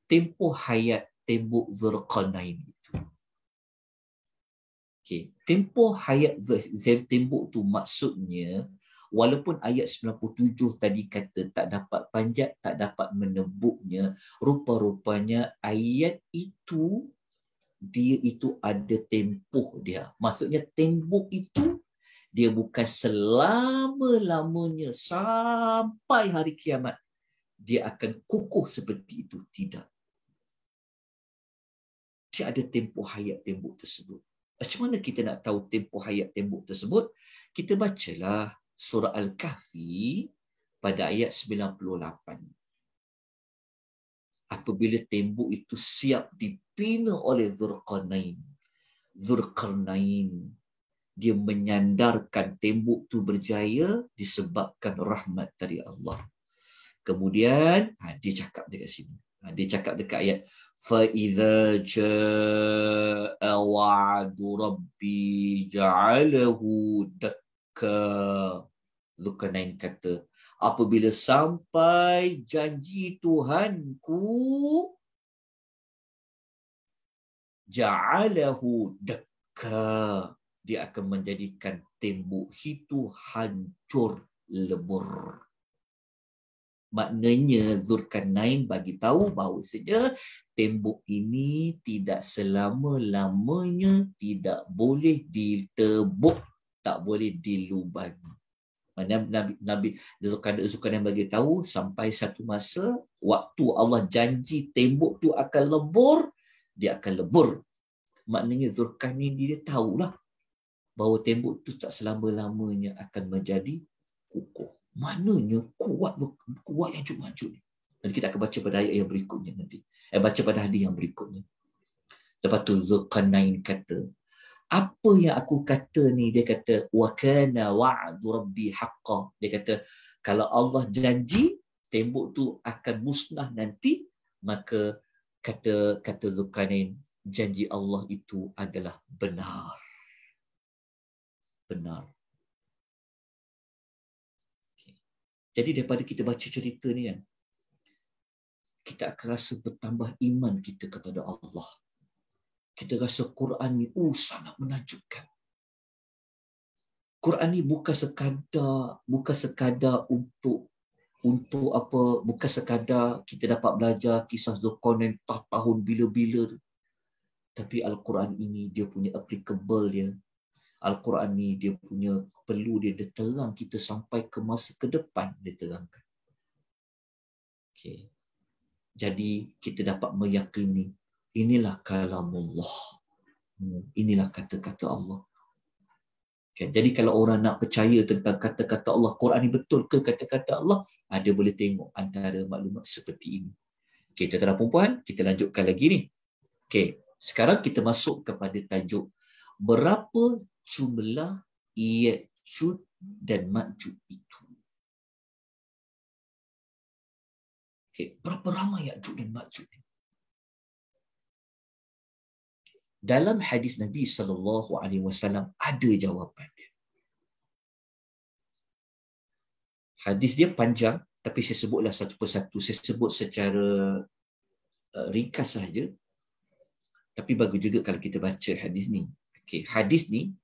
tempoh hayat tembok Zulqarnain itu. Okay. Tempoh hayat tembok tu maksudnya walaupun ayat 97 tadi kata tak dapat panjat, tak dapat menembuknya, rupa-rupanya ayat itu dia itu ada tempoh dia. Maksudnya tembok itu dia bukan selama-lamanya sampai hari kiamat dia akan kukuh seperti itu tidak ada tempoh hayat tembok tersebut macam mana kita nak tahu tempoh hayat tembok tersebut kita bacalah surah al-kahfi pada ayat 98 apabila tembok itu siap dibina oleh zurqanain zurqanain dia menyandarkan tembok tu berjaya disebabkan rahmat dari Allah. Kemudian ha, dia cakap dekat sini. Ha, dia cakap dekat ayat fa idza jaa wa'du rabbi ja'alahu dakka. Luka Nain kata, apabila sampai janji Tuhanku ja'alahu dakka dia akan menjadikan tembok itu hancur lebur. Maknanya Zulkarnain bagi tahu bahawa saja tembok ini tidak selama-lamanya tidak boleh ditebuk, tak boleh dilubangi. Maksudnya Nabi Nabi Zulkarnain yang bagi tahu sampai satu masa waktu Allah janji tembok tu akan lebur, dia akan lebur. Maknanya Zulkarnain dia tahu lah bahawa tembok itu tak selama-lamanya akan menjadi kukuh. Mananya kuat kuat yang cuma maju Dan kita akan baca pada ayat yang berikutnya nanti. Eh, baca pada hadis yang berikutnya. Lepas tu Zulkarnain kata, apa yang aku kata ni dia kata wa kana wa'du rabbi haqqa dia kata kalau Allah janji tembok tu akan musnah nanti maka kata kata Zulkarnain janji Allah itu adalah benar benar. Okay. Jadi daripada kita baca cerita ni kan, kita akan rasa bertambah iman kita kepada Allah. Kita rasa Quran ni uh, sangat menajubkan. Quran ni bukan sekadar bukan sekadar untuk untuk apa bukan sekadar kita dapat belajar kisah Zulkarnain tahun bila-bila tu. tapi al-Quran ini dia punya applicable dia Al-Quran ni dia punya perlu dia terang kita sampai ke masa ke depan dia terangkan. Okay. Jadi kita dapat meyakini inilah kalam Allah. Hmm, inilah kata-kata Allah. Okay. Jadi kalau orang nak percaya tentang kata-kata Allah, Quran ni betul ke kata-kata Allah? Ada ah, boleh tengok antara maklumat seperti ini. Okay, tuan-tuan perempuan, kita lanjutkan lagi ni. Okay, sekarang kita masuk kepada tajuk berapa jumlah Ya'jud dan Ma'jud itu? Okay, berapa ramai Ya'jud dan ini? Dalam hadis Nabi sallallahu alaihi wasallam ada jawapan dia. Hadis dia panjang tapi saya sebutlah satu persatu. Saya sebut secara uh, ringkas saja. Tapi bagus juga kalau kita baca hadis ni. Okey, hadis ni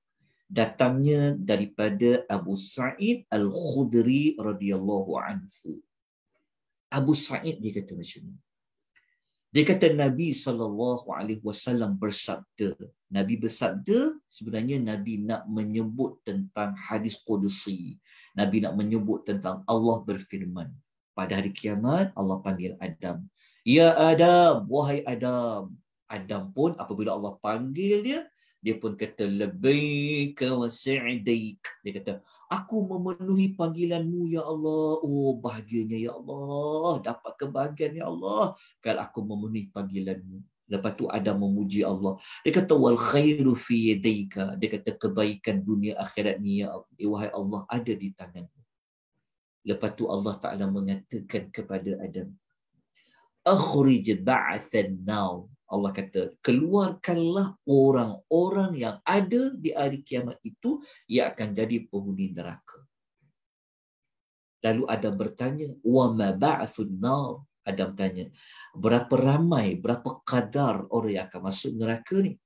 datangnya daripada Abu Sa'id Al-Khudri radhiyallahu anhu. Abu Sa'id dia kata macam ni. Dia kata Nabi sallallahu alaihi wasallam bersabda, Nabi bersabda sebenarnya Nabi nak menyebut tentang hadis qudsi. Nabi nak menyebut tentang Allah berfirman pada hari kiamat Allah panggil Adam. Ya Adam, wahai Adam. Adam pun apabila Allah panggil dia, dia pun kata labbaik wa sa'daik dia kata aku memenuhi panggilanmu ya Allah oh bahagianya ya Allah dapat kebahagiaan ya Allah kalau aku memenuhi panggilanmu lepas tu ada memuji Allah dia kata wal khairu fi yadayka dia kata kebaikan dunia akhirat ni ya eh, wahai Allah ada di tanganmu lepas tu Allah Taala mengatakan kepada Adam akhrij ba'athan naw Allah kata, keluarkanlah orang-orang yang ada di hari kiamat itu, ia akan jadi penghuni neraka. Lalu Adam bertanya, wa ma ba'athun nar? Adam tanya, berapa ramai, berapa kadar orang yang akan masuk neraka ni?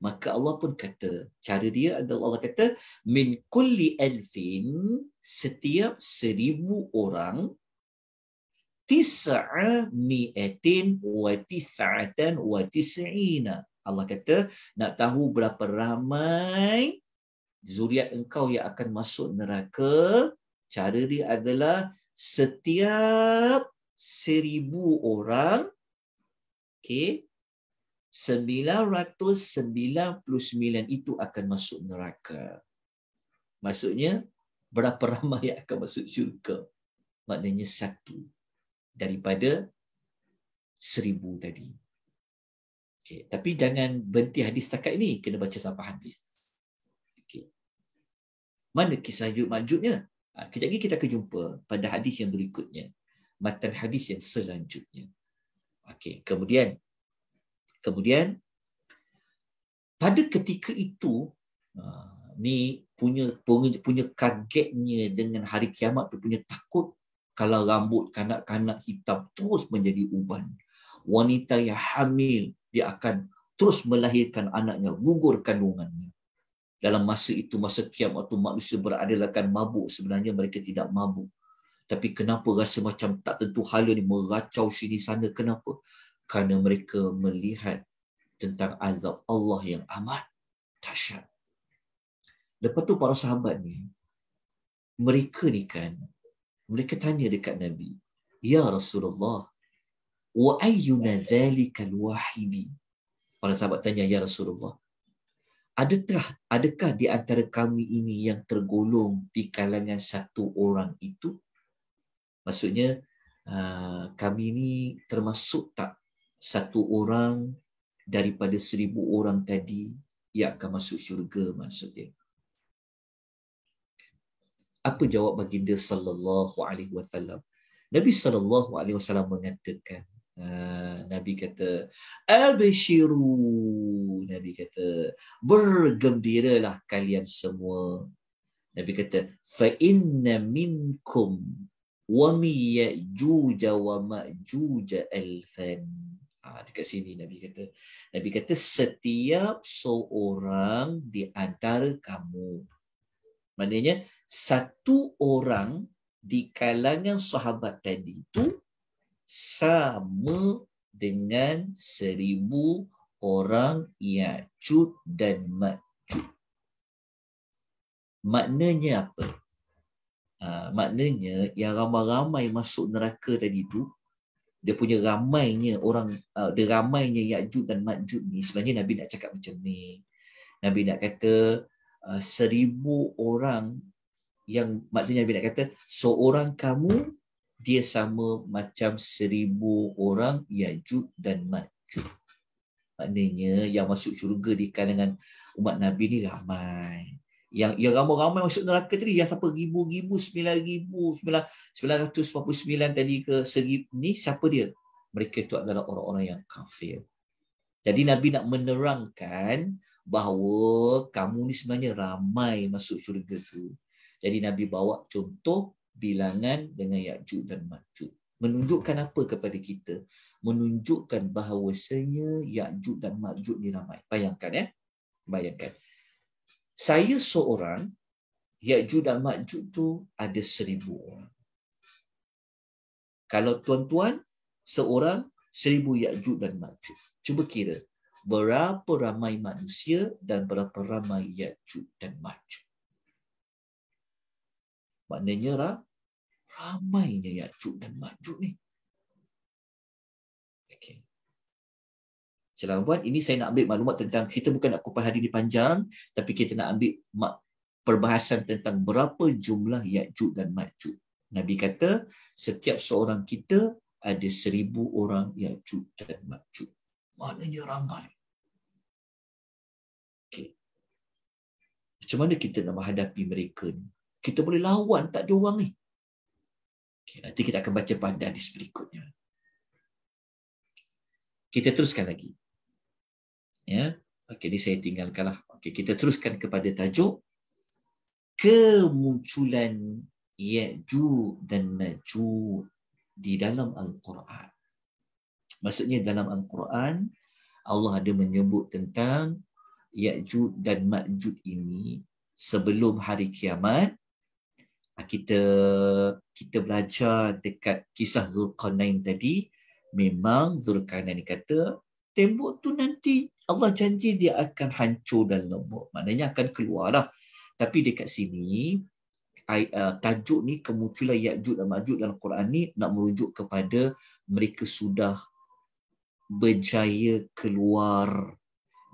Maka Allah pun kata, cara dia adalah Allah kata, min kulli alfin, setiap seribu orang, tis'a mi'atin wa tis'atan wa tis'ina. Allah kata, nak tahu berapa ramai zuriat engkau yang akan masuk neraka, cara dia adalah setiap seribu orang, okay, 999 itu akan masuk neraka. Maksudnya, berapa ramai yang akan masuk syurga? Maknanya satu daripada seribu tadi. Okay. Tapi jangan berhenti hadis setakat ini. Kena baca sampah hadis. Okay. Mana kisah Yud Majudnya? Ha, kejap lagi kita akan jumpa pada hadis yang berikutnya. Matan hadis yang selanjutnya. Okay. Kemudian, kemudian pada ketika itu, ha, ni punya punya kagetnya dengan hari kiamat tu punya takut kalau rambut kanak-kanak hitam terus menjadi uban. Wanita yang hamil, dia akan terus melahirkan anaknya, gugur kandungannya. Dalam masa itu, masa kiam atau manusia akan mabuk, sebenarnya mereka tidak mabuk. Tapi kenapa rasa macam tak tentu hal ini meracau sini sana? Kenapa? Kerana mereka melihat tentang azab Allah yang amat dahsyat. Lepas tu para sahabat ni, mereka ni kan mereka tanya dekat Nabi, Ya Rasulullah, wa ayyuna dhalika al-wahidi? Para sahabat tanya, Ya Rasulullah, adakah, adakah di antara kami ini yang tergolong di kalangan satu orang itu? Maksudnya, ah, kami ini termasuk tak satu orang daripada seribu orang tadi yang akan masuk syurga maksudnya apa jawab baginda sallallahu alaihi wasallam Nabi sallallahu alaihi wasallam mengatakan uh, Nabi kata abshiru Nabi kata bergembiralah kalian semua Nabi kata fa inna minkum wa juja wa majuj alfan Ha, dekat sini Nabi kata Nabi kata setiap seorang di antara kamu Maknanya satu orang di kalangan sahabat tadi itu sama dengan seribu orang Ya'jud dan Ma'jud. Maknanya apa? Ha, maknanya yang ramai-ramai masuk neraka tadi itu dia punya ramainya orang uh, dia ramainya Ya'jud dan Ma'jud ni sebenarnya Nabi nak cakap macam ni. Nabi nak kata Uh, seribu orang yang maksudnya Nabi nak kata seorang kamu dia sama macam seribu orang Yajud dan Majud. Maknanya yang masuk syurga di kalangan umat Nabi ni ramai. Yang yang ramai-ramai masuk neraka tadi yang siapa ribu-ribu, sembilan ribu, sembilan, ratus empat puluh sembilan tadi ke seribu ni siapa dia? Mereka itu adalah orang-orang yang kafir. Jadi Nabi nak menerangkan bahawa kamu ni sebenarnya ramai masuk syurga tu. Jadi Nabi bawa contoh bilangan dengan Yakjub dan Makjub. Menunjukkan apa kepada kita? Menunjukkan bahawa bahawasanya Yakjub dan Makjub ni ramai. Bayangkan ya. Eh? Bayangkan. Saya seorang, Yakjub dan Makjub tu ada seribu orang. Kalau tuan-tuan, seorang seribu Yakjub dan Makjub. Cuba kira, berapa ramai manusia dan berapa ramai Yajud dan Majud. Maknanya lah, ramainya Yajud dan maju ni. Okay. Selamat buat, ini saya nak ambil maklumat tentang kita bukan nak kupas hari ini panjang tapi kita nak ambil mak, perbahasan tentang berapa jumlah Yajud dan maju Nabi kata, setiap seorang kita ada seribu orang yang Yajud dan Majud maknanya ramai. Okay. Macam mana kita nak menghadapi mereka ni? Kita boleh lawan tak ada orang ni. Okay, nanti kita akan baca pada hadis berikutnya. Kita teruskan lagi. Ya, okey ni saya tinggalkanlah. Okey, kita teruskan kepada tajuk kemunculan Ya'ju dan Majuj di dalam Al-Quran. Maksudnya dalam Al-Quran Allah ada menyebut tentang Ya'jud dan Ma'jud ini sebelum hari kiamat ah, kita kita belajar dekat kisah Zulkarnain tadi memang Zulkarnain kata tembok tu nanti Allah janji dia akan hancur dan lembut maknanya akan keluarlah tapi dekat sini I, ah, tajuk ni kemunculan Yakjud dan Ma'jud dalam Quran ni nak merujuk kepada mereka sudah berjaya keluar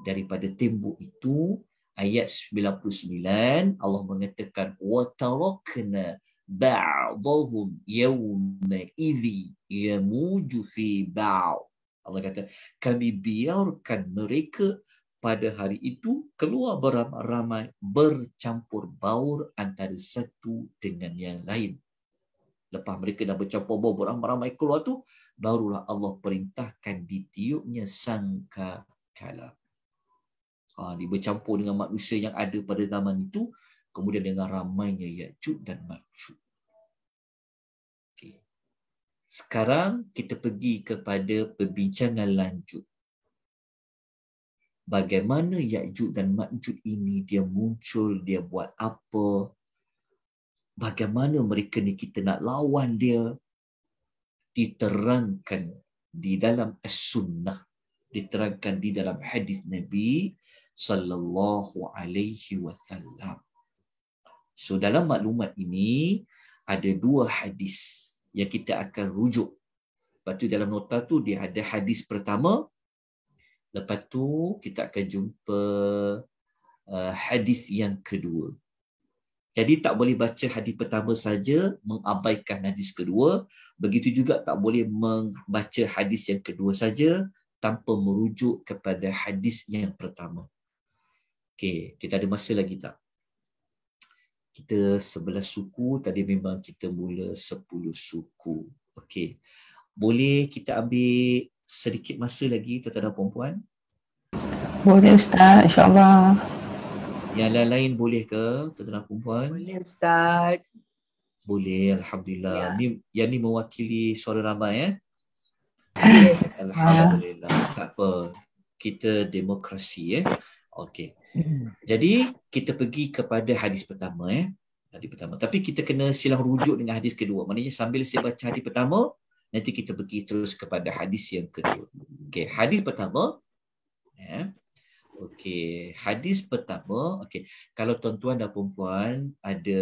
daripada tembok itu ayat 99 Allah mengatakan wa tarakna ba'dahum yawma idhi yamuju fi ba'd Allah kata kami biarkan mereka pada hari itu keluar beramai-ramai bercampur baur antara satu dengan yang lain lepas mereka dah bercampur bau beramai-ramai keluar tu barulah Allah perintahkan ditiupnya sangka kala ha, dia bercampur dengan manusia yang ada pada zaman itu kemudian dengan ramainya yakjud dan makjud okay. sekarang kita pergi kepada perbincangan lanjut bagaimana yakjud dan makjud ini dia muncul dia buat apa bagaimana mereka ni kita nak lawan dia diterangkan di dalam as-sunnah diterangkan di dalam hadis Nabi sallallahu alaihi wasallam. So dalam maklumat ini ada dua hadis yang kita akan rujuk. Lepas tu dalam nota tu dia ada hadis pertama. Lepas tu kita akan jumpa uh, hadis yang kedua. Jadi tak boleh baca hadis pertama saja mengabaikan hadis kedua. Begitu juga tak boleh membaca hadis yang kedua saja tanpa merujuk kepada hadis yang pertama. Okey, kita ada masa lagi tak? Kita sebelah suku tadi memang kita mula sepuluh suku. Okey. Boleh kita ambil sedikit masa lagi tuan-tuan puan-puan? Boleh Ustaz, insyaAllah. Yang lain-lain boleh ke, tuan-tuan perempuan? Boleh, Ustaz. Boleh, Alhamdulillah. Ya. Ni, yang ni mewakili suara ramai, Eh? Yes. Alhamdulillah. Ha. Tak apa. Kita demokrasi, ya? Eh? Okey. Jadi, kita pergi kepada hadis pertama, Eh? Hadis pertama. Tapi kita kena silang rujuk dengan hadis kedua. Maknanya sambil saya baca hadis pertama, nanti kita pergi terus kepada hadis yang kedua. Okey, hadis pertama. Eh? Okey, hadis pertama. Okey, kalau tuan-tuan dan puan ada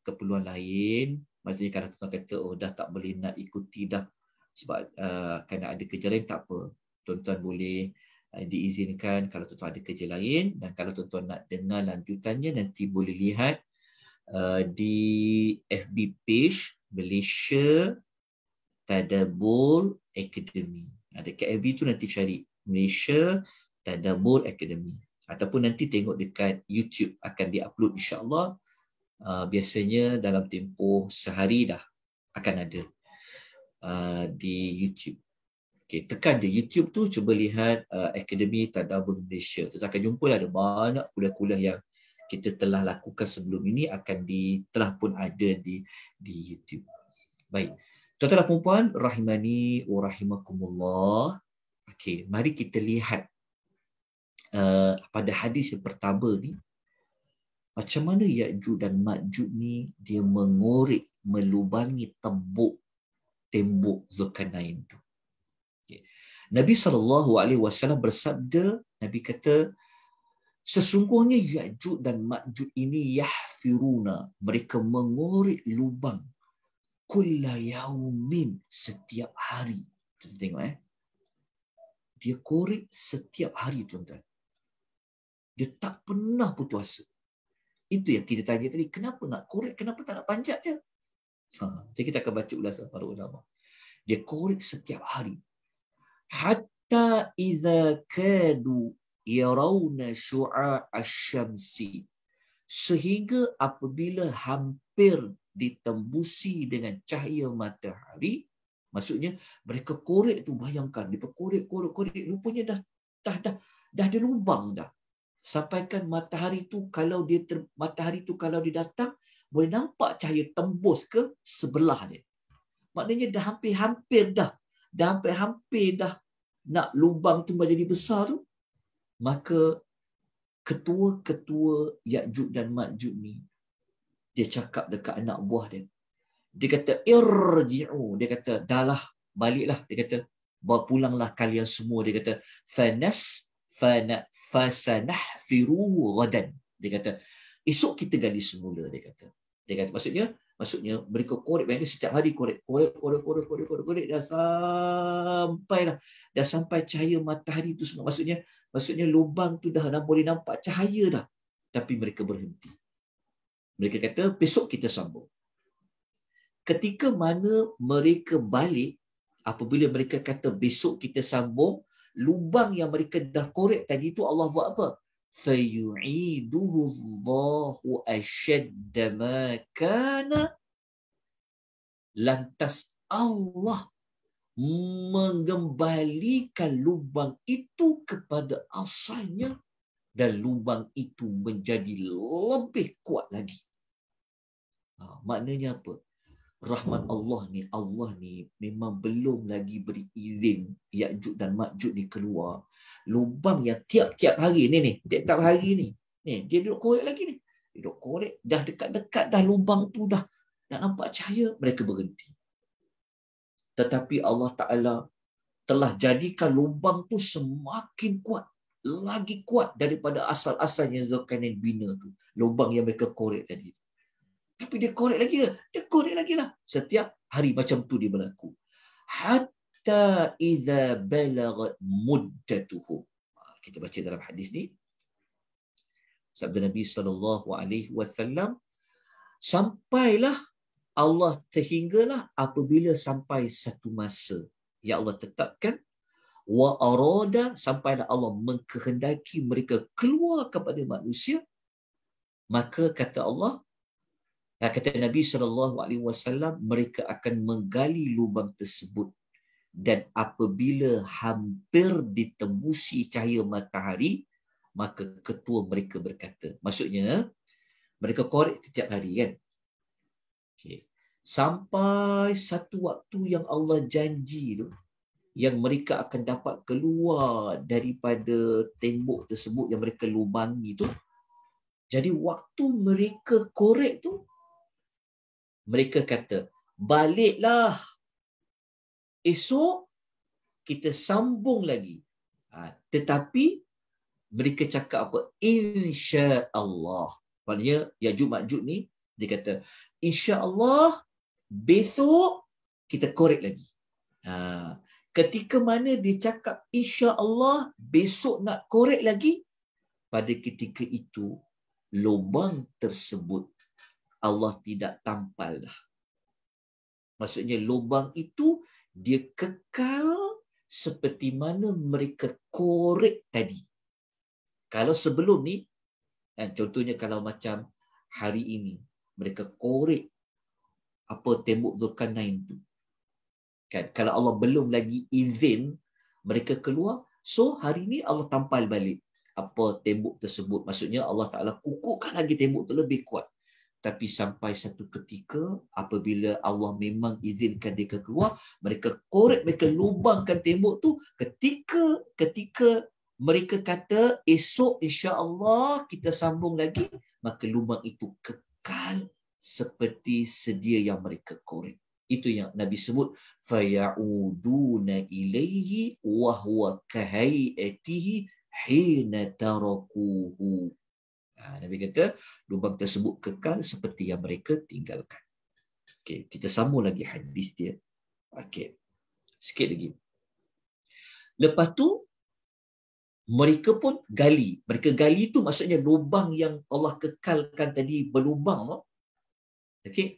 keperluan lain, maksudnya kalau tuan, tuan kata oh dah tak boleh nak ikuti dah sebab uh, kena ada kerja lain tak apa. Tuan-tuan boleh uh, diizinkan kalau tuan-tuan ada kerja lain dan kalau tuan-tuan nak dengar lanjutannya nanti boleh lihat uh, di FB page Malaysia Tadabur Academy. Ada KFB tu nanti cari Malaysia Tadabur Academy ataupun nanti tengok dekat YouTube akan diupload insya-Allah uh, biasanya dalam tempoh sehari dah akan ada uh, di YouTube. Okey tekan je YouTube tu cuba lihat uh, Akademi Tadabur Malaysia. Kita akan jumpa lah ada banyak kuliah-kuliah yang kita telah lakukan sebelum ini akan di telah pun ada di di YouTube. Baik. Tuan-tuan dan puan-puan rahimani wa rahimakumullah. Okey, mari kita lihat uh, pada hadis yang pertama ni macam mana Yakju dan Makju ni dia mengorek melubangi tembok tembok Zulkarnain tu. Okay. Nabi sallallahu alaihi wasallam bersabda, Nabi kata sesungguhnya Yakju dan Makju ini yahfiruna, mereka mengorek lubang kullayaumin setiap hari. Kita tengok eh. Dia korek setiap hari tuan-tuan dia tak pernah putus asa. Itu yang kita tanya tadi, kenapa nak korek, kenapa tak nak panjat je? Ha, jadi kita akan baca ulasan para ulama. Dia korek setiap hari. Hatta idha kadu yarawna syu'a asyamsi. Sehingga apabila hampir ditembusi dengan cahaya matahari, maksudnya mereka korek tu bayangkan, mereka korek, korek, korek, rupanya dah dah dah dah lubang dah sampaikan matahari tu kalau dia ter, matahari tu kalau dia datang boleh nampak cahaya tembus ke sebelah dia. Maknanya dah hampir-hampir dah, dah hampir-hampir dah nak lubang tu menjadi besar tu. Maka ketua-ketua Yakjud dan Makjud ni dia cakap dekat anak buah dia. Dia kata irji'u, dia kata dahlah baliklah, dia kata bawa pulanglah kalian semua dia kata fanas fasanahfiru gadan. Dia kata, esok kita gali semula, dia kata. Dia kata, maksudnya, maksudnya mereka korek, mereka setiap hari korek, korek, korek, korek, korek, korek, korek, dah sampai lah. Dah sampai cahaya matahari tu semua. Maksudnya, maksudnya lubang tu dah nak boleh nampak cahaya dah. Tapi mereka berhenti. Mereka kata, besok kita sambung. Ketika mana mereka balik, apabila mereka kata besok kita sambung, lubang yang mereka dah korek tadi tu Allah buat apa? Fayu'iduhullahu ashadda ma kana lantas Allah mengembalikan lubang itu kepada asalnya dan lubang itu menjadi lebih kuat lagi. Ha, maknanya apa? rahmat Allah ni Allah ni memang belum lagi beri izin Yakjud dan Makjud ni keluar lubang yang tiap-tiap hari ni ni tiap-tiap hari ni ni dia duduk korek lagi ni duduk korek dah dekat-dekat dah lubang tu dah dah nampak cahaya mereka berhenti tetapi Allah Taala telah jadikan lubang tu semakin kuat lagi kuat daripada asal asalnya yang Zulkarnain bina tu lubang yang mereka korek tadi tapi dia korek lagi lah. Dia korek lagi lah. Setiap hari macam tu dia berlaku. Hatta iza balagat muddatuhu. Ha, kita baca dalam hadis ni. Sabda Nabi SAW. Sampailah Allah terhinggalah apabila sampai satu masa. Ya Allah tetapkan wa aroda sampailah Allah mengkehendaki mereka keluar kepada manusia maka kata Allah kata Nabi sallallahu alaihi wasallam mereka akan menggali lubang tersebut dan apabila hampir ditembusi cahaya matahari maka ketua mereka berkata maksudnya mereka korek setiap hari kan okay. sampai satu waktu yang Allah janji tu yang mereka akan dapat keluar daripada tembok tersebut yang mereka lubangi tu jadi waktu mereka korek tu mereka kata, baliklah. Esok, kita sambung lagi. Ha, tetapi, mereka cakap apa? Insya Allah. Maksudnya, Yajud Makjud ni, dia kata, Insya Allah, besok, kita korek lagi. Ha, ketika mana dia cakap, Insya Allah, besok nak korek lagi, pada ketika itu, lubang tersebut Allah tidak tampal dah. Maksudnya lubang itu dia kekal seperti mana mereka korek tadi. Kalau sebelum ni, eh, contohnya kalau macam hari ini, mereka korek apa tembok Zulkarnain tu. Kan? Kalau Allah belum lagi izin mereka keluar, so hari ini Allah tampal balik apa tembok tersebut. Maksudnya Allah Ta'ala kukuhkan lagi tembok tu lebih kuat tapi sampai satu ketika apabila Allah memang izinkan mereka keluar mereka korek mereka lubangkan tembok tu ketika ketika mereka kata esok insya-Allah kita sambung lagi maka lubang itu kekal seperti sedia yang mereka korek itu yang Nabi sebut fayauduna ilayhi wa huwa kahaiatihi hina tarakuhu Ha, Nabi kata, lubang tersebut kekal seperti yang mereka tinggalkan. Okay, kita sambung lagi hadis dia. Okay, Sikit lagi. Lepas tu mereka pun gali. Mereka gali itu maksudnya lubang yang Allah kekalkan tadi berlubang tu. Okey.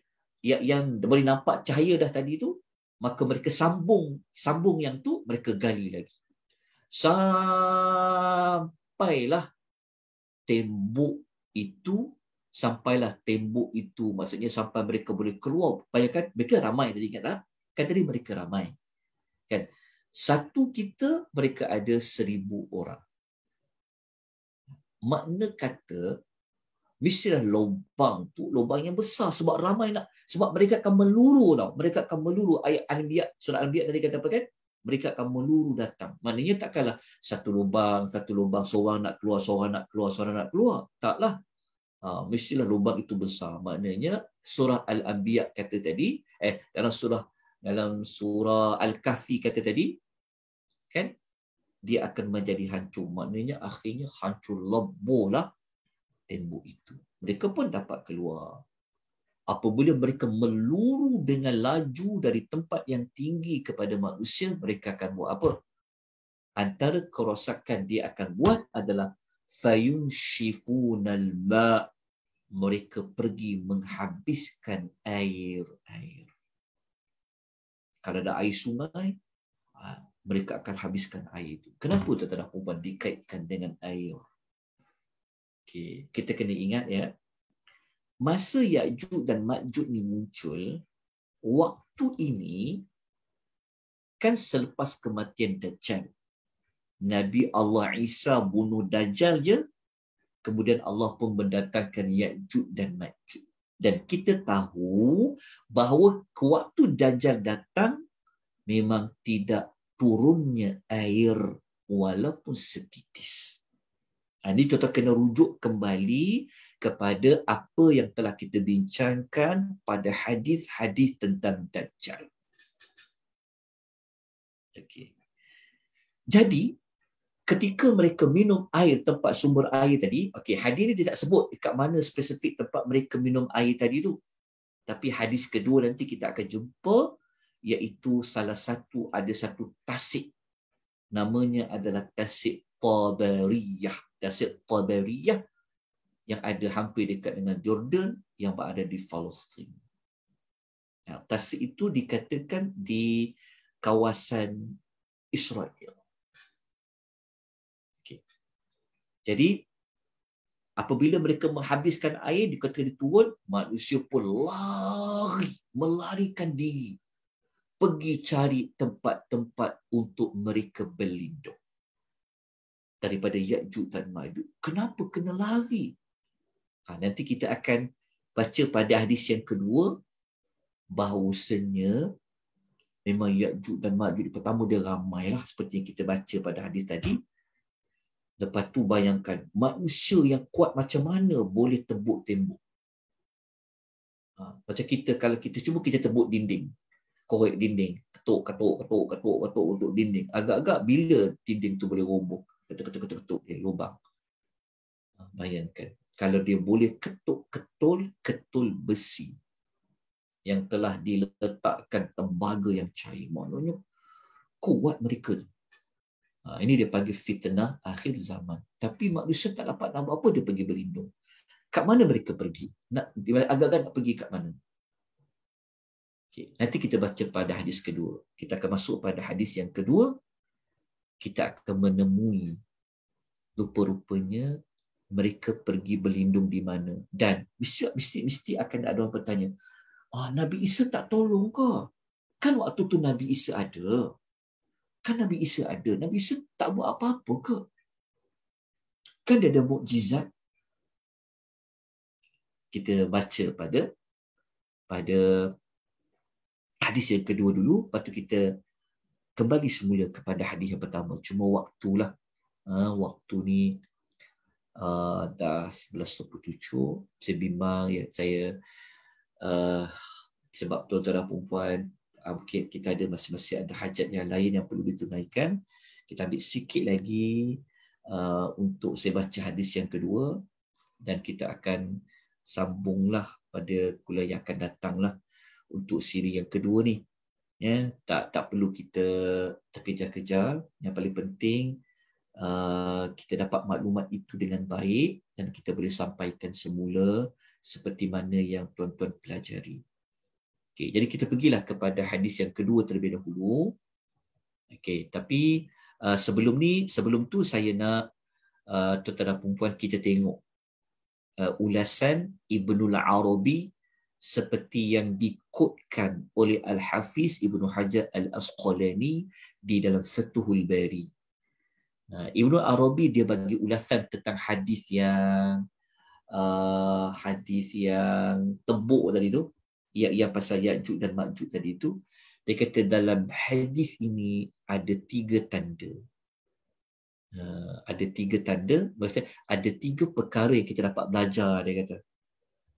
Yang yang boleh nampak cahaya dah tadi tu, maka mereka sambung sambung yang tu mereka gali lagi. Sampailah tembok itu sampailah tembok itu maksudnya sampai mereka boleh keluar bayangkan mereka ramai tadi kan tak? kan tadi mereka ramai kan satu kita mereka ada seribu orang makna kata mesti dah lubang tu lubang yang besar sebab ramai nak sebab mereka akan meluru tau mereka akan meluru ayat anbiya surah anbiya tadi kata apa kan mereka akan meluru datang. Maknanya takkanlah satu lubang, satu lubang, seorang nak keluar, seorang nak keluar, seorang nak keluar. Taklah. Ha, mestilah lubang itu besar. Maknanya surah Al-Anbiya kata tadi, eh dalam surah dalam surah Al-Kahfi kata tadi, kan? Dia akan menjadi hancur. Maknanya akhirnya hancur lebuhlah tembok itu. Mereka pun dapat keluar apabila mereka meluru dengan laju dari tempat yang tinggi kepada manusia, mereka akan buat apa? Antara kerosakan dia akan buat adalah fayunshifunal ma mereka pergi menghabiskan air-air. Kalau ada air sungai, ha, mereka akan habiskan air itu. Kenapa tetap perempuan dikaitkan dengan air? Okay. Kita kena ingat ya, masa Ya'jud dan Ma'jud ni muncul, waktu ini kan selepas kematian Dajjal. Nabi Allah Isa bunuh Dajjal je, kemudian Allah pun mendatangkan Ya'jud dan Ma'jud. Dan kita tahu bahawa waktu Dajjal datang, memang tidak turunnya air walaupun setitis. Ini ha, kita kena rujuk kembali kepada apa yang telah kita bincangkan pada hadis-hadis tentang Dajjal. Okay. Jadi, ketika mereka minum air tempat sumber air tadi, okay, hadis ini tidak sebut dekat mana spesifik tempat mereka minum air tadi tu. Tapi hadis kedua nanti kita akan jumpa iaitu salah satu ada satu tasik namanya adalah tasik Tabariyah. Tasik Tabariyah yang ada hampir dekat dengan Jordan yang berada di Palestine. Ya, itu dikatakan di kawasan Israel. Okay. Jadi apabila mereka menghabiskan air di kota turun, manusia pun lari, melarikan diri pergi cari tempat-tempat untuk mereka berlindung daripada Ya'juj dan Ma'juj. Kenapa kena lari? Ha, nanti kita akan baca pada hadis yang kedua bahawasanya memang Ya'jud dan Ma'jud pertama dia ramai lah seperti yang kita baca pada hadis tadi. Lepas tu bayangkan manusia yang kuat macam mana boleh tebuk tembok. Ha, macam kita kalau kita cuba kita tebuk dinding. Korek dinding. Ketuk, ketuk, ketuk, ketuk, ketuk untuk dinding. Agak-agak bila dinding tu boleh roboh. Ketuk, ketuk, ketuk, ketuk. Eh, lubang. Ha, bayangkan kalau dia boleh ketuk ketul ketul besi yang telah diletakkan tembaga yang cair. Maknanya kuat mereka tu. Ha, ini dia panggil fitnah akhir zaman. Tapi manusia tak dapat nama apa dia pergi berlindung. Kat mana mereka pergi? Nak, agak-agak nak pergi kat mana? Okay. Nanti kita baca pada hadis kedua. Kita akan masuk pada hadis yang kedua. Kita akan menemui rupa-rupanya mereka pergi berlindung di mana dan mesti mesti mesti akan ada orang bertanya ah nabi Isa tak tolong ke kan waktu tu nabi Isa ada kan nabi Isa ada nabi Isa tak buat apa-apa ke kan dia ada mukjizat kita baca pada pada hadis yang kedua dulu lepas tu kita kembali semula kepada hadis yang pertama cuma waktulah ha, waktu ni Uh, dah 11.27 saya bimbang ya saya uh, sebab tuan-tuan dan puan uh, mungkin kita ada masing-masing ada hajat yang lain yang perlu ditunaikan kita ambil sikit lagi uh, untuk saya baca hadis yang kedua dan kita akan sambunglah pada kuliah yang akan datanglah untuk siri yang kedua ni ya tak tak perlu kita terkejar-kejar yang paling penting Uh, kita dapat maklumat itu dengan baik dan kita boleh sampaikan semula seperti mana yang tuan-tuan pelajari. Okay, jadi kita pergilah kepada hadis yang kedua terlebih dahulu. Okay, tapi uh, sebelum ni, sebelum tu saya nak uh, tuan-tuan dan perempuan kita tengok uh, ulasan Ibnul Arabi seperti yang dikutkan oleh Al-Hafiz Ibnu Hajar Al-Asqalani di dalam Fathul Bari. Ibnu Arabi dia bagi ulasan tentang hadis yang uh, hadis yang tebuk tadi tu yang yang pasal Yakjud dan Makjud tadi tu dia kata dalam hadis ini ada tiga tanda. Uh, ada tiga tanda maksudnya ada tiga perkara yang kita dapat belajar dia kata.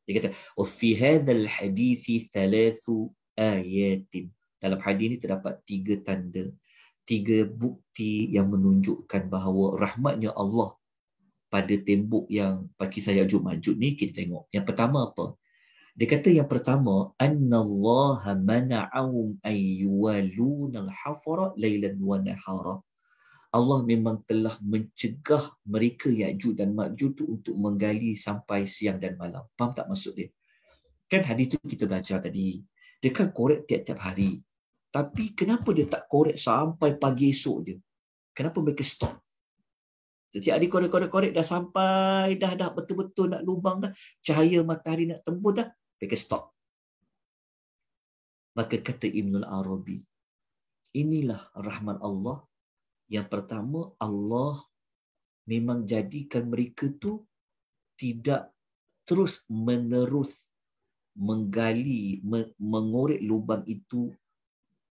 Dia kata fi hadzal hadithi thalathu ayatin. Dalam hadis ini terdapat tiga tanda tiga bukti yang menunjukkan bahawa rahmatnya Allah pada tembok yang bagi saya Yajud Majud ni kita tengok. Yang pertama apa? Dia kata yang pertama, annallaha Manaum ayyuwalun al-hafara lailan wa nahara. Allah memang telah mencegah mereka Yajud dan Majud tu untuk menggali sampai siang dan malam. Faham tak maksud dia? Kan hadis tu kita belajar tadi. Dia kan korek tiap-tiap hari. Tapi kenapa dia tak korek sampai pagi esok je? Kenapa mereka stop? Setiap hari korek-korek-korek dah sampai, dah dah betul-betul nak lubang dah, cahaya matahari nak tembus dah, mereka stop. Maka kata al Arabi, inilah rahmat Allah yang pertama Allah memang jadikan mereka tu tidak terus menerus menggali, mengorek lubang itu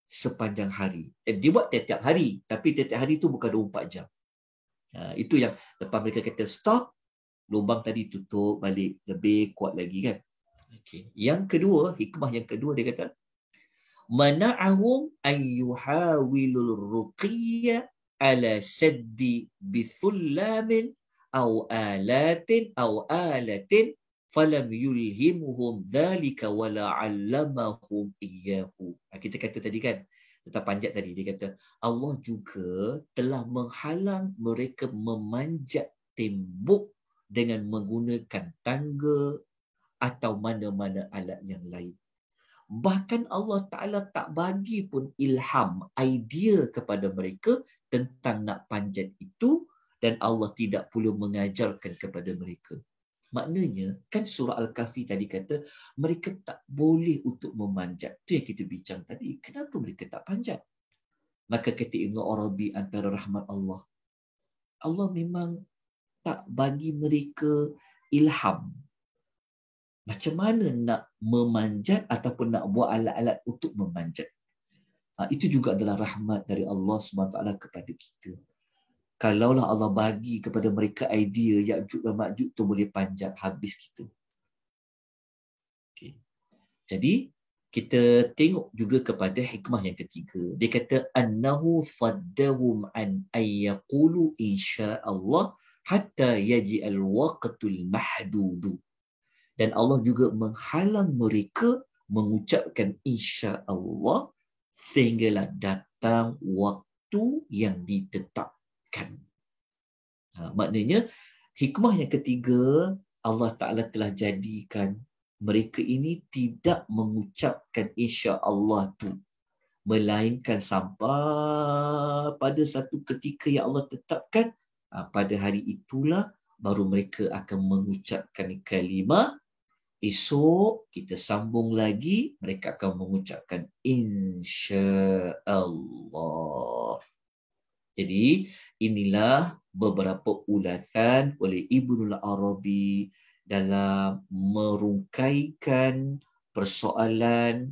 sepanjang hari. Eh, dia buat setiap hari, tapi setiap hari itu bukan 24 jam. Ha, itu yang lepas mereka kata stop, lubang tadi tutup balik lebih kuat lagi kan. Okay. Yang kedua, hikmah yang kedua dia kata, mana ahum yuhawilul ruqiyya ala saddi bithullamin atau alatin atau alatin falam yulhimuhum dhalika wala allamahum iyyahu. Kita kata tadi kan, tentang panjat tadi, dia kata Allah juga telah menghalang mereka memanjat tembok dengan menggunakan tangga atau mana-mana alat yang lain. Bahkan Allah Ta'ala tak bagi pun ilham, idea kepada mereka tentang nak panjat itu dan Allah tidak perlu mengajarkan kepada mereka. Maknanya kan surah Al-Kahfi tadi kata mereka tak boleh untuk memanjat. Itu yang kita bincang tadi. Kenapa mereka tak panjat? Maka kata Ibn Arabi antara rahmat Allah. Allah memang tak bagi mereka ilham. Macam mana nak memanjat ataupun nak buat alat-alat untuk memanjat. Ha, itu juga adalah rahmat dari Allah SWT kepada kita kalaulah Allah bagi kepada mereka idea yang dan Ma'jud tu boleh panjat habis kita. Okay. Jadi, kita tengok juga kepada hikmah yang ketiga. Dia kata, Annahu faddahum an ayyakulu insya'Allah hatta yaji'al waqtul mahdudu. Dan Allah juga menghalang mereka mengucapkan insya-Allah sehinggalah datang waktu yang ditetapkan dikuatkan. Ha, maknanya hikmah yang ketiga Allah Taala telah jadikan mereka ini tidak mengucapkan insya Allah tu melainkan sampai pada satu ketika yang Allah tetapkan ha, pada hari itulah baru mereka akan mengucapkan kalimah esok kita sambung lagi mereka akan mengucapkan insya Allah jadi inilah beberapa ulasan oleh Ibnu Arabi dalam merungkaikan persoalan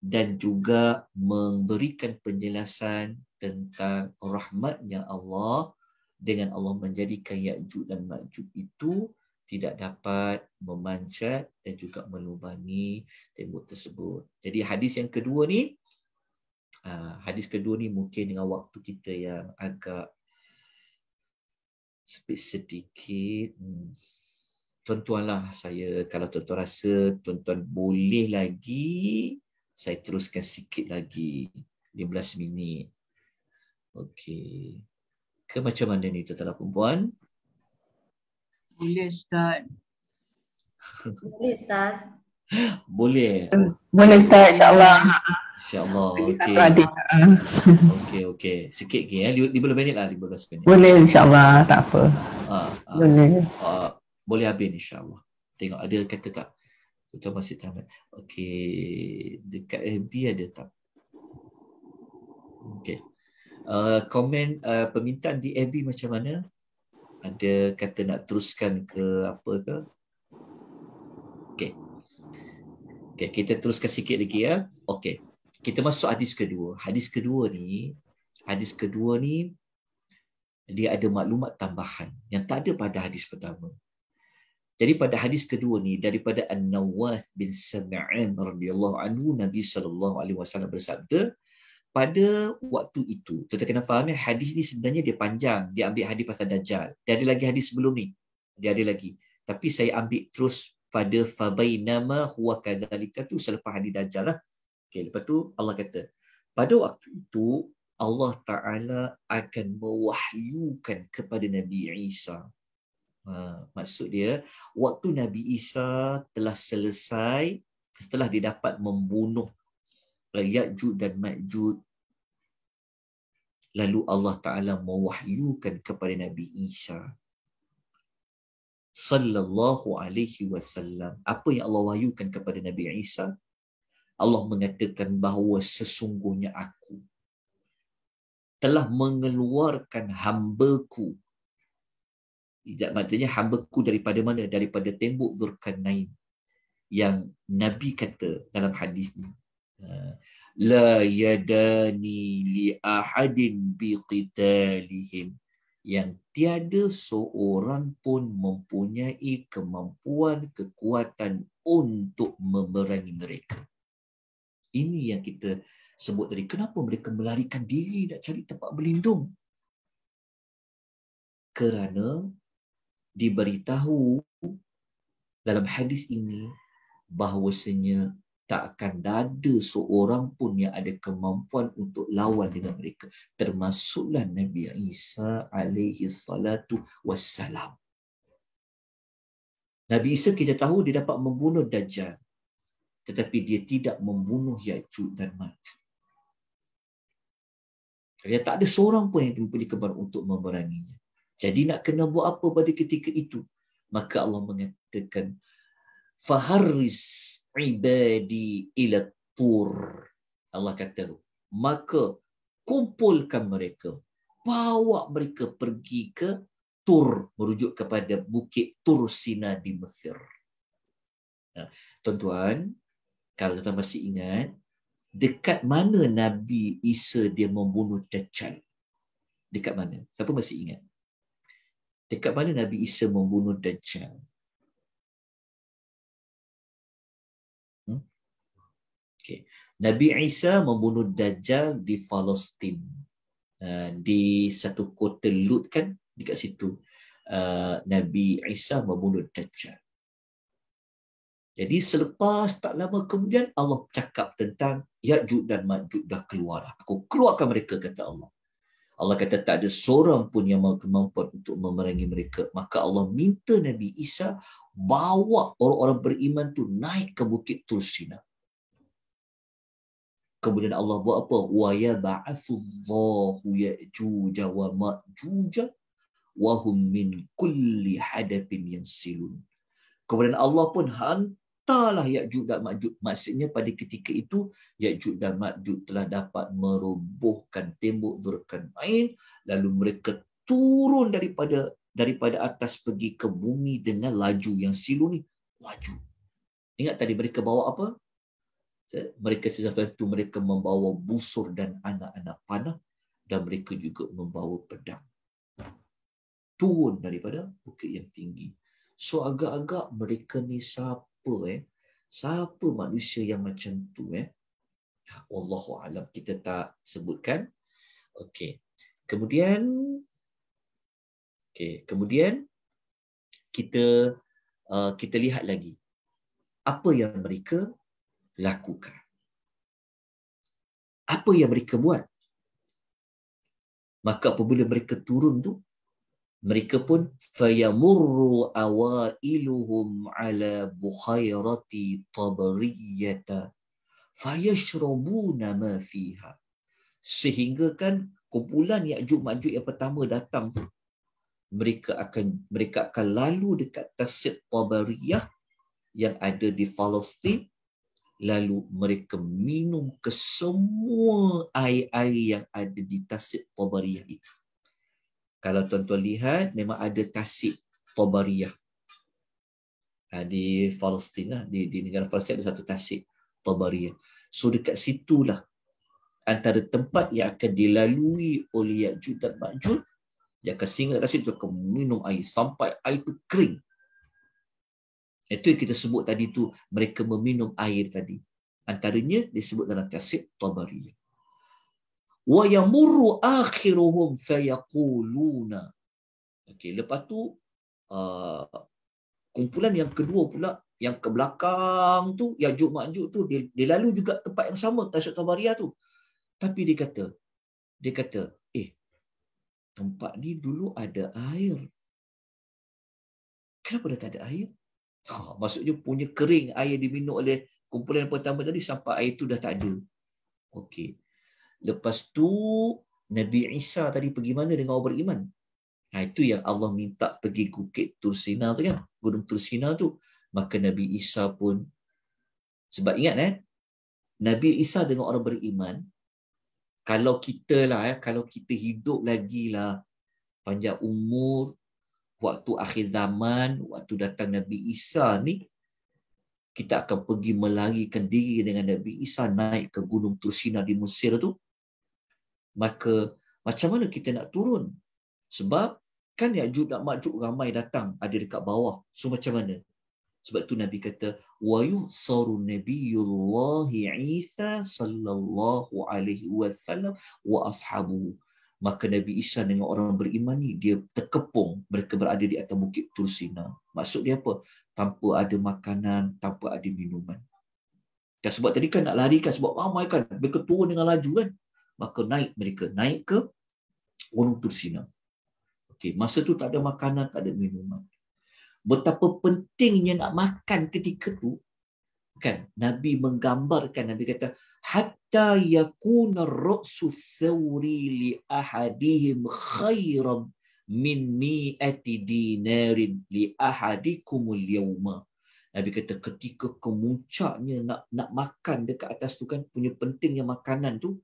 dan juga memberikan penjelasan tentang rahmatnya Allah dengan Allah menjadikan Ya'jud dan Ma'jud itu tidak dapat memancat dan juga melubangi tembok tersebut. Jadi hadis yang kedua ni Ah, hadis kedua ni mungkin dengan waktu kita yang agak sedikit hmm. tuan-tuanlah saya kalau tuan-tuan rasa tuan-tuan boleh lagi saya teruskan sikit lagi 15 minit okey ke macam mana ni tuan-tuan dan puan boleh ustaz boleh ustaz boleh boleh start insyaallah insyaallah okey okey okey sikit lagi ya eh. 15 minit lah 15 minit boleh insyaallah tak apa uh, uh, boleh uh, boleh habis insyaallah tengok ada kata tak kita masih tamat okey dekat FB ada tak okey uh, komen uh, permintaan di FB macam mana ada kata nak teruskan ke apa ke Okay, kita teruskan sikit lagi ya. Okey. Kita masuk hadis kedua. Hadis kedua ni, hadis kedua ni dia ada maklumat tambahan yang tak ada pada hadis pertama. Jadi pada hadis kedua ni daripada An-Nawath bin Sam'an radhiyallahu anhu Nabi sallallahu alaihi wasallam bersabda pada waktu itu. Kita kena faham ya, hadis ni sebenarnya dia panjang. Dia ambil hadis pasal Dajjal. Dia ada lagi hadis sebelum ni. Dia ada lagi. Tapi saya ambil terus pada fabainama huwa kadzalika tu selepas hadis dajjal lah. Okey, lepas tu Allah kata, pada waktu itu Allah Taala akan mewahyukan kepada Nabi Isa. Ha, maksud dia waktu Nabi Isa telah selesai setelah dia dapat membunuh Ya'jud dan Ma'jud lalu Allah Taala mewahyukan kepada Nabi Isa sallallahu alaihi wasallam apa yang Allah wahyukan kepada Nabi Isa Allah mengatakan bahawa sesungguhnya aku telah mengeluarkan hamba-ku tidak maksudnya hamba-ku daripada mana daripada tembok Zulkarnain yang Nabi kata dalam hadis ni eh, la yadani li ahadin bi qitalihim yang tiada seorang pun mempunyai kemampuan, kekuatan untuk memerangi mereka. Ini yang kita sebut tadi. Kenapa mereka melarikan diri nak cari tempat berlindung? Kerana diberitahu dalam hadis ini bahawasanya tak akan ada seorang pun yang ada kemampuan untuk lawan dengan mereka termasuklah Nabi Isa alaihi salatu wassalam Nabi Isa kita tahu dia dapat membunuh Dajjal tetapi dia tidak membunuh Ya'jud dan Ma'jud dia tak ada seorang pun yang mempunyai kebar untuk memeranginya jadi nak kena buat apa pada ketika itu maka Allah mengatakan faharris ibadi ila tur. Allah kata, maka kumpulkan mereka, bawa mereka pergi ke tur, merujuk kepada bukit Tur Sina di Mesir. Ya. Tuan-tuan, kalau tuan masih ingat, dekat mana Nabi Isa dia membunuh Dajjal? Dekat mana? Siapa masih ingat? Dekat mana Nabi Isa membunuh Dajjal? Okay. Nabi Isa membunuh Dajjal di Palestin uh, di satu kota Lut kan di kat situ uh, Nabi Isa membunuh Dajjal. Jadi selepas tak lama kemudian Allah cakap tentang Ya'jud dan Ma'jud dah keluar dah. Aku keluarkan mereka kata Allah. Allah kata tak ada seorang pun yang berkemampuan untuk memerangi mereka. Maka Allah minta Nabi Isa bawa orang-orang beriman tu naik ke Bukit Tursinah. Kemudian Allah buat apa? Wa yab'atsu Allahu Ya'juj wa Ma'juj wa hum min kulli hadabin yansilun. Kemudian Allah pun hantarlah Ya'juj dan Ma'juj. Maksudnya pada ketika itu Ya'juj dan Ma'juj telah dapat merobohkan tembok Dzulkarnain lalu mereka turun daripada daripada atas pergi ke bumi dengan laju yang silu ni. Laju. Ingat tadi mereka bawa apa? mereka sisa itu mereka membawa busur dan anak-anak panah dan mereka juga membawa pedang turun daripada bukit yang tinggi so agak-agak mereka ni siapa eh siapa manusia yang macam tu eh ya, Allah alam kita tak sebutkan okey kemudian okey kemudian kita uh, kita lihat lagi apa yang mereka lakukan. Apa yang mereka buat? Maka apabila mereka turun tu, mereka pun fayamurru awailuhum ala bukhairati tabriyata fayashrabuna ma fiha. Sehingga kan kumpulan Ya'juj Ma'juj yang pertama datang tu, mereka akan mereka akan lalu dekat tasik Tabariyah yang ada di Palestin lalu mereka minum ke semua air-air yang ada di tasik Tabariyah itu. Kalau tuan-tuan lihat, memang ada tasik Tabariyah ha, di Palestin lah. Di, di negara Palestin ada satu tasik Tabariyah. So dekat situlah antara tempat yang akan dilalui oleh Yajud dan Makjud. Dia akan singgah kat situ, dia minum air sampai air itu kering. Itu yang kita sebut tadi tu mereka meminum air tadi. Antaranya disebut dalam tafsir Tabari. Wa yamurru akhiruhum fayaquluna. Okey, lepas tu uh, kumpulan yang kedua pula yang ke belakang tu Yajuj Majuj tu dia, dia lalu juga tempat yang sama tafsir Tabari tu. Tapi dia kata dia kata, "Eh, tempat ni dulu ada air." Kenapa dah tak ada air? Ha, maksudnya punya kering air diminum oleh kumpulan pertama tadi sampai air itu dah tak ada. Okey. Lepas tu Nabi Isa tadi pergi mana dengan orang beriman? Ha, itu yang Allah minta pergi Bukit Tursina tu kan. Gunung Tursina tu. Maka Nabi Isa pun sebab ingat eh Nabi Isa dengan orang beriman kalau kita lah eh, kalau kita hidup lagi lah panjang umur waktu akhir zaman, waktu datang Nabi Isa ni, kita akan pergi melarikan diri dengan Nabi Isa naik ke Gunung Tursina di Mesir tu. Maka macam mana kita nak turun? Sebab kan Yajud dan Makjud ramai datang ada dekat bawah. So macam mana? Sebab tu Nabi kata, "Wa yusaru Nabiyullah Isa sallallahu alaihi wasallam wa ashabuhu." maka Nabi Isa dengan orang beriman ni dia terkepung mereka berada di atas bukit Tursina. Maksud dia apa? Tanpa ada makanan, tanpa ada minuman. Dan sebab tadi kan nak lari kan, sebab ramai kan mereka turun dengan laju kan. Maka naik mereka, naik ke Gunung Tursina. Okey, masa tu tak ada makanan, tak ada minuman. Betapa pentingnya nak makan ketika tu kan nabi menggambarkan nabi kata hatta yakuna ra'su thawri li ahadihim khairan min mi'ati dinarin li ahadikum al nabi kata ketika kemuncaknya nak nak makan dekat atas tu kan punya pentingnya makanan tu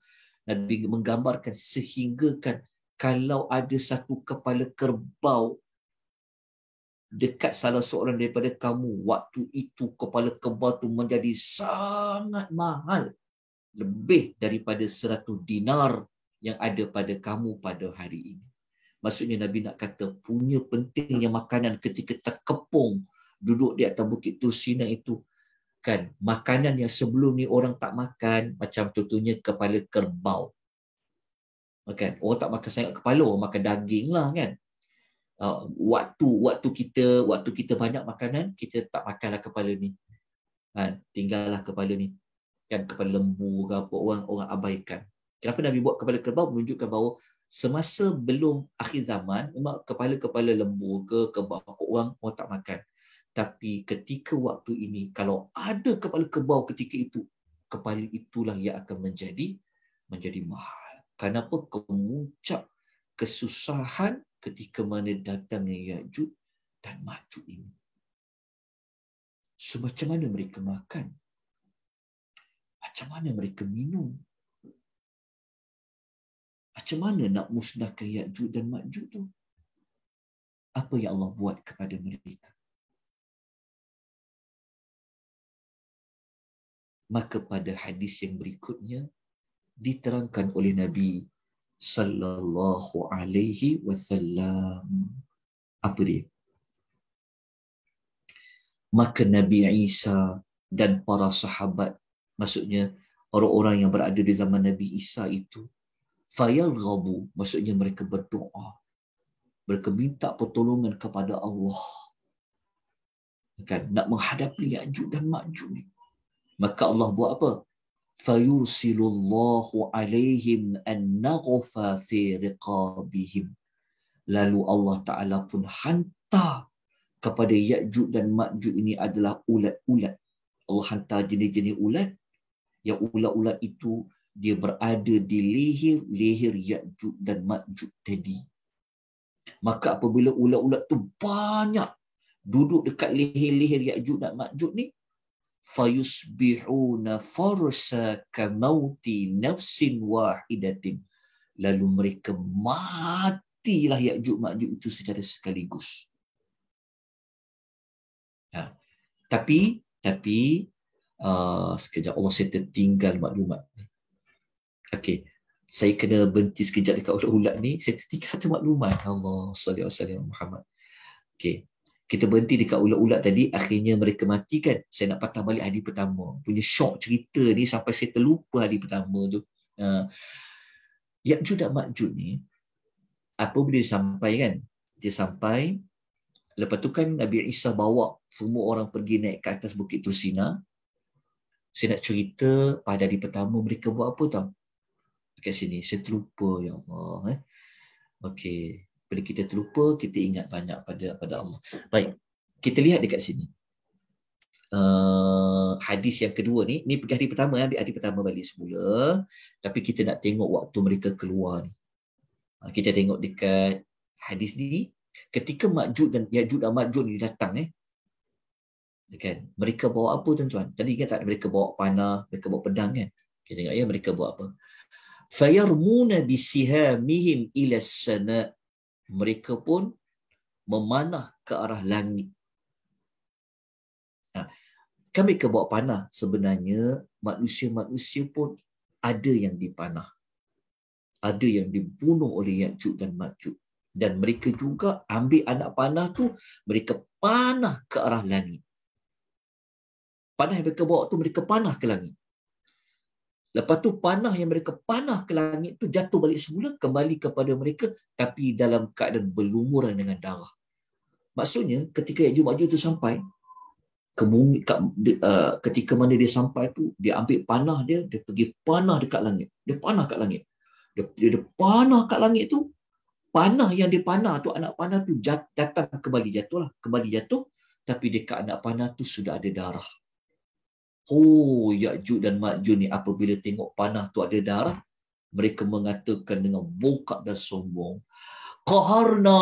nabi menggambarkan sehingga kan kalau ada satu kepala kerbau dekat salah seorang daripada kamu waktu itu kepala kebal itu menjadi sangat mahal lebih daripada 100 dinar yang ada pada kamu pada hari ini. Maksudnya Nabi nak kata punya pentingnya makanan ketika terkepung duduk di atas bukit Tursina itu kan makanan yang sebelum ni orang tak makan macam contohnya kepala kerbau. Makan. Orang tak makan sangat kepala, orang makan daging lah kan uh, waktu waktu kita waktu kita banyak makanan kita tak makanlah kepala ni ha, tinggallah kepala ni kan kepala lembu ke apa orang orang abaikan kenapa nabi buat kepala kerbau menunjukkan bahawa semasa belum akhir zaman memang kepala-kepala lembu ke kerbau orang orang tak makan tapi ketika waktu ini kalau ada kepala kerbau ketika itu kepala itulah yang akan menjadi menjadi mahal kenapa kemuncak kesusahan ketika mana datangnya Ya'jud dan Ma'jud ini. Macam mana mereka makan? Macam mana mereka minum? Macam mana nak musnahkan Ya'jud dan Ma'jud tu? Apa yang Allah buat kepada mereka? Maka pada hadis yang berikutnya diterangkan oleh Nabi sallallahu alaihi wasallam. Apa dia? Maka Nabi Isa dan para sahabat, maksudnya orang-orang yang berada di zaman Nabi Isa itu, fayalghabu, maksudnya mereka berdoa. Mereka minta pertolongan kepada Allah. Kan? Nak menghadapi Ya'jud dan Ma'jud ni. Maka Allah buat apa? fayursilullahu alaihim annaghfa fi riqabihim lalu Allah taala pun hantar kepada Ya'juj dan Ma'juj ini adalah ulat-ulat Allah hantar jenis-jenis ulat yang ulat-ulat itu dia berada di leher-leher Ya'juj dan Ma'juj tadi maka apabila ulat-ulat tu banyak duduk dekat leher-leher Ya'juj dan Ma'juj ni fayusbihuna farsa kamauti nafsin wahidatin. Lalu mereka matilah Ya'juj Ma'juj itu secara sekaligus. Ya. Tapi, tapi, uh, sekejap Allah saya tertinggal maklumat. Okey, saya kena berhenti sekejap dekat ulat-ulat ni. Saya tertinggal satu maklumat. Allah, salli wa sallam Muhammad. Okey, kita berhenti dekat ulat-ulat tadi akhirnya mereka mati kan saya nak patah balik hari pertama punya shock cerita ni sampai saya terlupa hari pertama tu uh, ha. Ya'jud dan Ma'jud ni apa boleh sampai kan dia sampai lepas tu kan Nabi Isa bawa semua orang pergi naik ke atas Bukit Tursina saya nak cerita pada hari pertama mereka buat apa tau dekat sini saya terlupa ya Allah eh. Okey, bila kita terlupa kita ingat banyak pada pada Allah baik kita lihat dekat sini uh, hadis yang kedua ni ni pergi hari pertama ya hari pertama balik semula tapi kita nak tengok waktu mereka keluar ni uh, kita tengok dekat hadis ni ketika Majud dan Yajud dan Majud ni datang eh kan mereka bawa apa tuan-tuan tadi kan tak mereka bawa panah mereka bawa pedang kan kita tengok ya mereka bawa apa fayarmuna bisihamihim ila sana' mereka pun memanah ke arah langit. Ha, kami ke bawa panah sebenarnya manusia-manusia pun ada yang dipanah. Ada yang dibunuh oleh Yakjuk dan Makjuk. Dan mereka juga ambil anak panah tu mereka panah ke arah langit. Panah yang mereka bawa tu mereka panah ke langit. Lepas tu panah yang mereka panah ke langit tu jatuh balik semula kembali kepada mereka tapi dalam keadaan berlumuran dengan darah. Maksudnya ketika Yajuj maju tu sampai ke bumi, kat, de, uh, ketika mana dia sampai tu dia ambil panah dia dia pergi panah dekat langit. Dia panah kat langit. Dia, dia, dia panah kat langit tu panah yang dia panah tu anak panah tu jat, datang kembali jatuhlah kembali jatuh tapi dekat anak panah tu sudah ada darah hu oh, yakjud dan makjud ni apabila tengok panah tu ada darah mereka mengatakan dengan buka dan sombong qaharna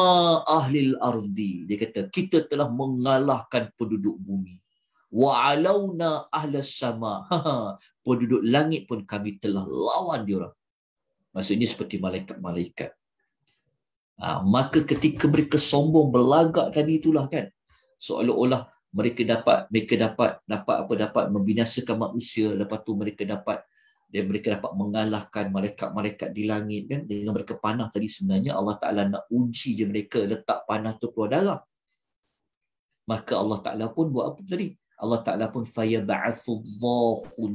al ardi dia kata kita telah mengalahkan penduduk bumi wa alauna ahlas sama penduduk langit pun kami telah lawan dia orang maksudnya seperti malaikat-malaikat ha, maka ketika mereka sombong belagak tadi itulah kan seolah-olah mereka dapat mereka dapat dapat apa dapat membinasakan manusia lepas tu mereka dapat dan mereka dapat mengalahkan malaikat-malaikat di langit kan dengan mereka panah tadi sebenarnya Allah Taala nak uji je mereka letak panah tu keluar darah maka Allah Taala pun buat apa tadi Allah Taala pun faya ba'athu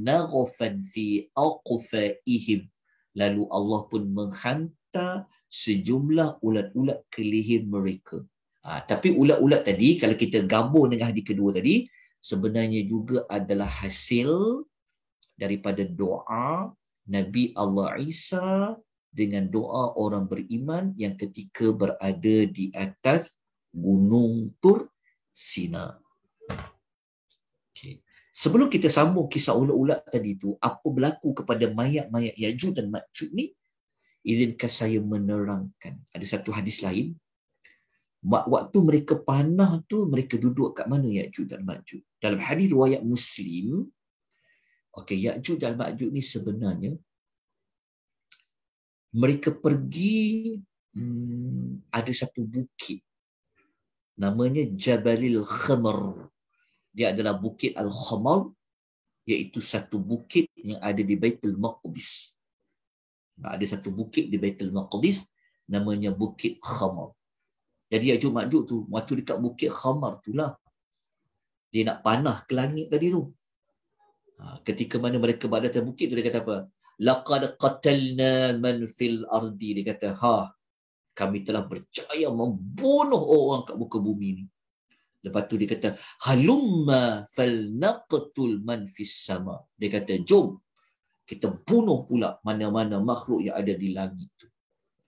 naghfan fi aqfa'ihim lalu Allah pun menghantar sejumlah ulat-ulat ke leher mereka Ha, tapi ulat-ulat tadi, kalau kita gabung dengan hadis kedua tadi, sebenarnya juga adalah hasil daripada doa Nabi Allah Isa dengan doa orang beriman yang ketika berada di atas gunung Tur Sina. Okay. Sebelum kita sambung kisah ulat-ulat tadi itu apa berlaku kepada mayat-mayat Yajud dan Makjud ni? Izinkan saya menerangkan. Ada satu hadis lain waktu mereka panah tu mereka duduk kat mana Ya'juj dan Ma'juj? Dalam hadis riwayat Muslim, okey Ya'juj dan Ma'juj ni sebenarnya mereka pergi hmm, ada satu bukit namanya Jabalil Khamar. Dia adalah bukit Al-Khamar iaitu satu bukit yang ada di Baitul Maqdis. Ada satu bukit di Baitul Maqdis namanya Bukit Khamar. Jadi Yajuj Makjuj tu macam dekat bukit Khamar tu lah. Dia nak panah ke langit tadi tu. Ha, ketika mana mereka berada di bukit tu dia kata apa? Laqad qatalna man fil ardi dia kata ha kami telah berjaya membunuh orang kat muka bumi ni. Lepas tu dia kata halumma falnaqtul man fis sama. Dia kata jom kita bunuh pula mana-mana makhluk yang ada di langit.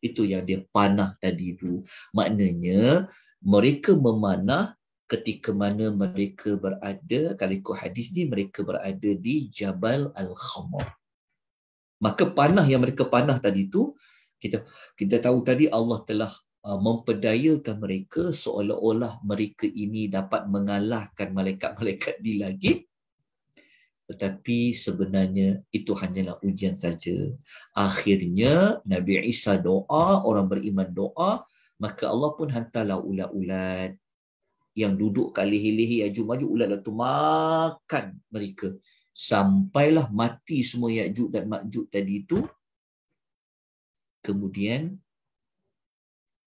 Itu yang dia panah tadi tu. Maknanya mereka memanah ketika mana mereka berada, kalau ikut hadis ni mereka berada di Jabal Al-Khamar. Maka panah yang mereka panah tadi tu kita kita tahu tadi Allah telah uh, mempedayakan mereka seolah-olah mereka ini dapat mengalahkan malaikat-malaikat di langit tetapi sebenarnya itu hanyalah ujian saja. Akhirnya Nabi Isa doa, orang beriman doa, maka Allah pun hantarlah ulat-ulat yang duduk kali hilihi Yaju Majuj ulat itu makan mereka. Sampailah mati semua Yajuj dan Majuj tadi itu. Kemudian